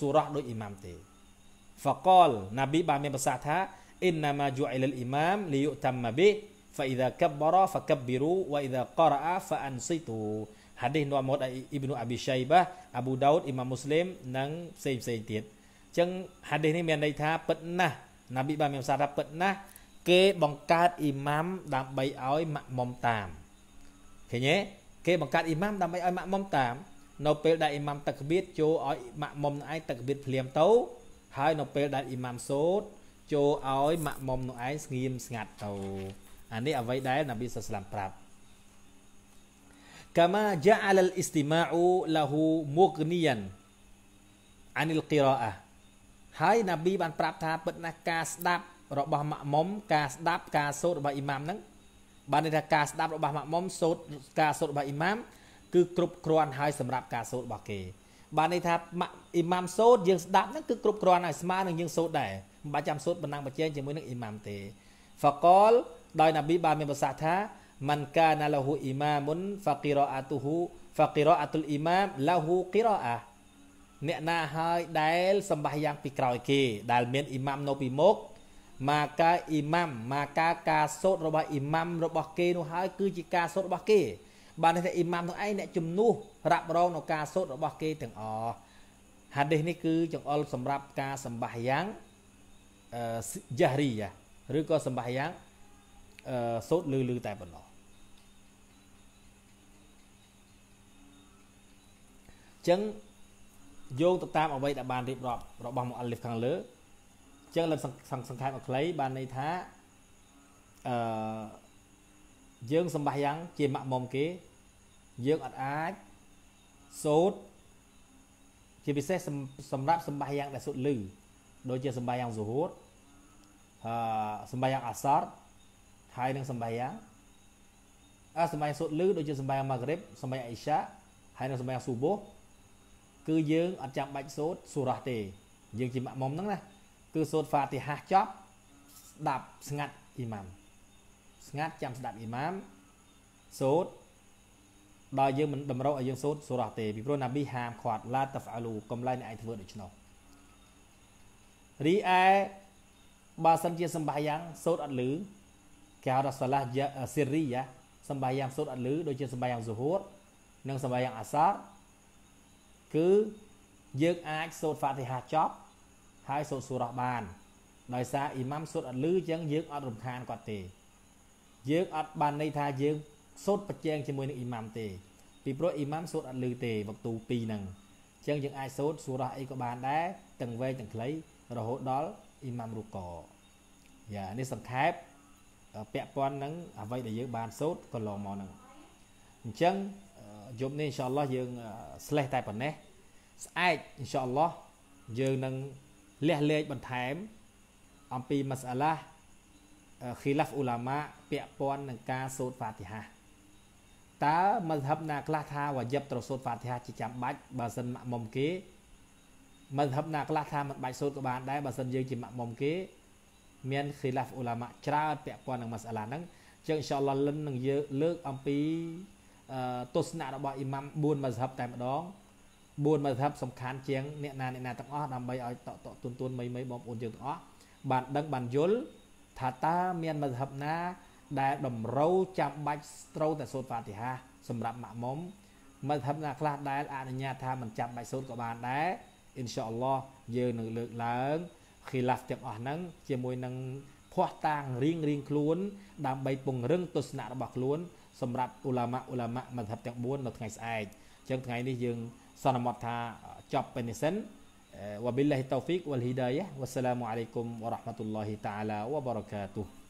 សូរ៉ាដូចអ៊ីម៉ាំទេហ្វាកលណាប៊ីបានមានប្រសាសន៍ថាអ៊ីនណាម៉ាជូអ៊ីលអ៊ីម៉ាមលីយុតាំម៉ាប៊ី فإذا كبر فكبروا وإذا قرأ فأنصتوا ហាឌីសនាំមកដោយអ៊ីប្នូអាប៊ីសៃបាអាប៊ូដោតអ៊ីម៉ាមមូស្លីមនិងផ្សេងផ្សេងទៀតអញ្ចឹងហាឌីសនេះមានន័យថាពិតណាស់ណាប៊ីបានមានប្រសាសន៍ថាពិតណាស់គេបង្កើតអ៊ីម៉ាំដើម្បីឲ្យម៉ាក់មុំតាមឃើញទេគេបង្កើតអ៊ីម៉ាំដើម្បីឲ្យម៉ាក់មុំតាមនៅពេលដែលអ៊ីម៉ាំតឹកបៀតចូលឲ្យម៉ាក់មុំនឹងឯងតឹកបៀតភ្លាមទៅហើយនៅពេលដែលអ៊ីម៉ាំសូត្រចូលឲ្យម៉ាក់មុំនឹងឯងស្ងៀមស្ងាត់ទៅអានេះអ្វីដែលណាប៊ីសុសឡាមប្រាប់កាម៉ាជាអលអ៊ីស្ទីម៉ាអ៊ូឡាហ៊ូមុកនីយ៉ានអានិលគីរ៉ាអាហើយណាប៊ីបានប្រាប់ថាពិតណាស់ការស្ដាប់របស់ម៉ាក់មុំការស្ដាប់ការសូត្ររបស់អ៊ីម៉ាមហ្នឹងបានន័យថាការស្ដាប់របស់ម៉ាក់មុំសូត្រការសូត្ររបស់អ៊ីម៉ាមគឺគ្រប់គ្រាន់ហើយសម្រាប់ការសូត្ររបស់គេបានន័យថាអ៊ីម៉ាមសូត្រយើងស្ដាប់ហ្នឹងគឺគ្រប់គ្រាន់ហើយស្មើនឹងយើងសូត្រដែរមិនបាច់ចាំសូត្របណ្ដាំងបញ្ជាជាមួយនឹងអ៊ីម៉ាមទេហ្វាកលដោយណាប៊ីបានមានប្រសាសន៍ថាមិនកាណាលហ៊ូអ៊ីម៉ាមុនហ្វាគីរ៉ាអាទូហ៊ូហ្វាគីរ៉ាអាតុលអ៊ីម៉ាមលហ៊ូគីរ៉ាអាអ្នកណាហើយដែលសម្បះយ៉ាង ពីក្រោយគេ ដែលមានអ៊ីម៉ាំនៅពីមុខមកការអ៊ីម៉ាំមកការការសូត្ររបស់អ៊ីម៉ាំរបស់គេនោះហើយគឺជាការសូត្ររបស់គេបានន័យថាអ៊ីម៉ាំនោះឯងអ្នកជំនួសរ៉ាប់រងនៅការសូត្ររបស់គេទាំងអស់ហាឌីសនេះគឺចង្អុលសម្រាប់ការសម្បះយ៉ាងអឺយ៉ារីយ៉ាឬក៏សម្បះយ៉ាងអឺសូត្រលឺលឺតែប៉ុណ្ណោះចឹងយោងទៅតាមអ្វីដែលបានរៀបរាប់របស់មកអលីហ្វខាងលើចឹងលិតសង្ខេបមកខ្លីបានន័យថាអឺយើងសម្បះយ៉ាងជាម៉ាក់មុំគេយើងអត់អាចសូត្រជាពិសេសសម្រាប់សម្បះយ៉ាងដែលសូត្រលឺដូចជាសម្បះយ៉ាងសុហួតអឺសម្បះយ៉ាងអាសរហើយនឹងសម្បះយ៉ាងអសម្បះសូត្រលឺដូចជាសម្បះយ៉ាងម៉ាហ្គ្រីបសម្បះអ៊ីសាហើយនឹងសម្បះយ៉ាងស៊ូបូគឺយើងអត់ចាំបាច់សូត្រសូរ៉ាទេ យើងជាម៉ាក់មុំហ្នឹងណាគឺសូត្រហ្វាទីហាចប់ស្ដាប់ស្ងាត់អ៊ីម៉ាំស្ងាត់ចាំស្ដាប់អ៊ីម៉ាំសូត្រដល់យើងមិនតម្រូវឲ្យយើងសូត្រសូរ៉ាទេពីព្រោះណាប៊ីហាមខាត់ឡាតាហ្វអាលូកុំឡៃអ្នកឯងធ្វើដូច្នោះរីឯបើសិនជាសម្បាយ៉ាងសូត្រអត់លឺគេហៅថាសាឡាសេរីយ៉ាសម្បាយ៉ាងសូត្រអត់លឺដូចជាសម្បាយ៉ាងស៊ូហួរនិងសម្បាយ៉ាងអាសារគឺយើងអាចសូត្រហ្វាទីហាចប់ហើយសូត្រសូរ៉ាបានដោយសារអ៊ីម៉ាំសូត្រអត់លឺអញ្ចឹងយើងអត់រំខានគាត់ទេ យើងអត់បានន័យថាយើង សូត្រប្រជែងជាមួយនឹងអ៊ីម៉ាំទេពីព្រោះអ៊ីម៉ាំសូត្រអត់លឺទេវកទូ2ហ្នឹងអញ្ចឹងយើងអាចសូត្រសូរ៉ាអីក៏បានដែរទាំងវែងទាំងខ្លីរហូតដល់អ៊ីម៉ាំរូកយ៉ានេះសង្ខេបពាក់ព័ន្ធនឹងអ្វីដែលយើងបានសូត្រកន្លងមកហ្នឹងអញ្ចឹងយប់នេះអ៊ីនសាអល់ឡោះយើងស្លេះតែប៉ុណ្ណេះស្អែកអ៊ីនសាអល់ឡោះយើងនឹងលះលែងបន្ថែមអំពីម៉ាសាឡាខីឡាហ្វអ៊ូឡាម៉ាពាក់ព័ន្ធនឹងការសូត្រហ្វាទីហាតើមជ្ឈិបណាខ្លះថាវ៉ាយិបត្រូវសូត្រហ្វាទីហាជាចាំបាច់បើសិនម៉ាក់មុំគេមជ្ឈិបណាខ្លះថាមិនបាច់សូត្រក៏បានដែរបើសិនយើងជាម៉ាក់មុំគេមានខីឡាហ្វអ៊ូឡាម៉ាច្រើនពាក់ព័ន្ធនឹងម៉ាសាឡាហ្នឹងជាងអ៊ីនសាអល់ឡោះលិននឹងយើងលើកអំពីទស្សនៈរបស់អ៊ីម៉ាំ4ម៉ាស្ហាប់តែម្ដង4ម៉ាស្ហាប់សំខាន់ជាងអ្នកណាអ្នកណាទាំងអស់ដើម្បីឲ្យតកតទុនទុនមីមីបងប្អូនយើងទាំងអស់បានដឹងបានយល់ថាតើមានម៉ាស្ហាប់ណា ដែលតម្រូវចាំបាច់ត្រូវតែសូត្រហ្វាទីហា សម្រាប់ម៉ាក់មុំម៉ាស្ហាប់ណាខ្លះដែលអនុញ្ញាតថាមិនចាំបាច់សូត្រក៏បានដែរអ៊ីនសាអល់ឡោះយើងនឹងលើកឡើងខីឡាហ្វទាំងអស់ហ្នឹងជាមួយនឹងភ័ស្តុតាងរៀងរៀងខ្លួន ដើម្បីពង្រឹងទស្សនៈរបស់ខ្លួន ulama-ulama yang សម្រាប់ឧឡាម៉ាឧឡាម៉ាមធ្យមទាំង4នៅថ្ងៃស្អែកអញ្ចឹងថ្ងៃនេះយើងសន្មតថាចប់ពេលនេះសិន wabillahi taufiq wal hidayah wassalamu alaikum warahmatullahi taala wabarakatuh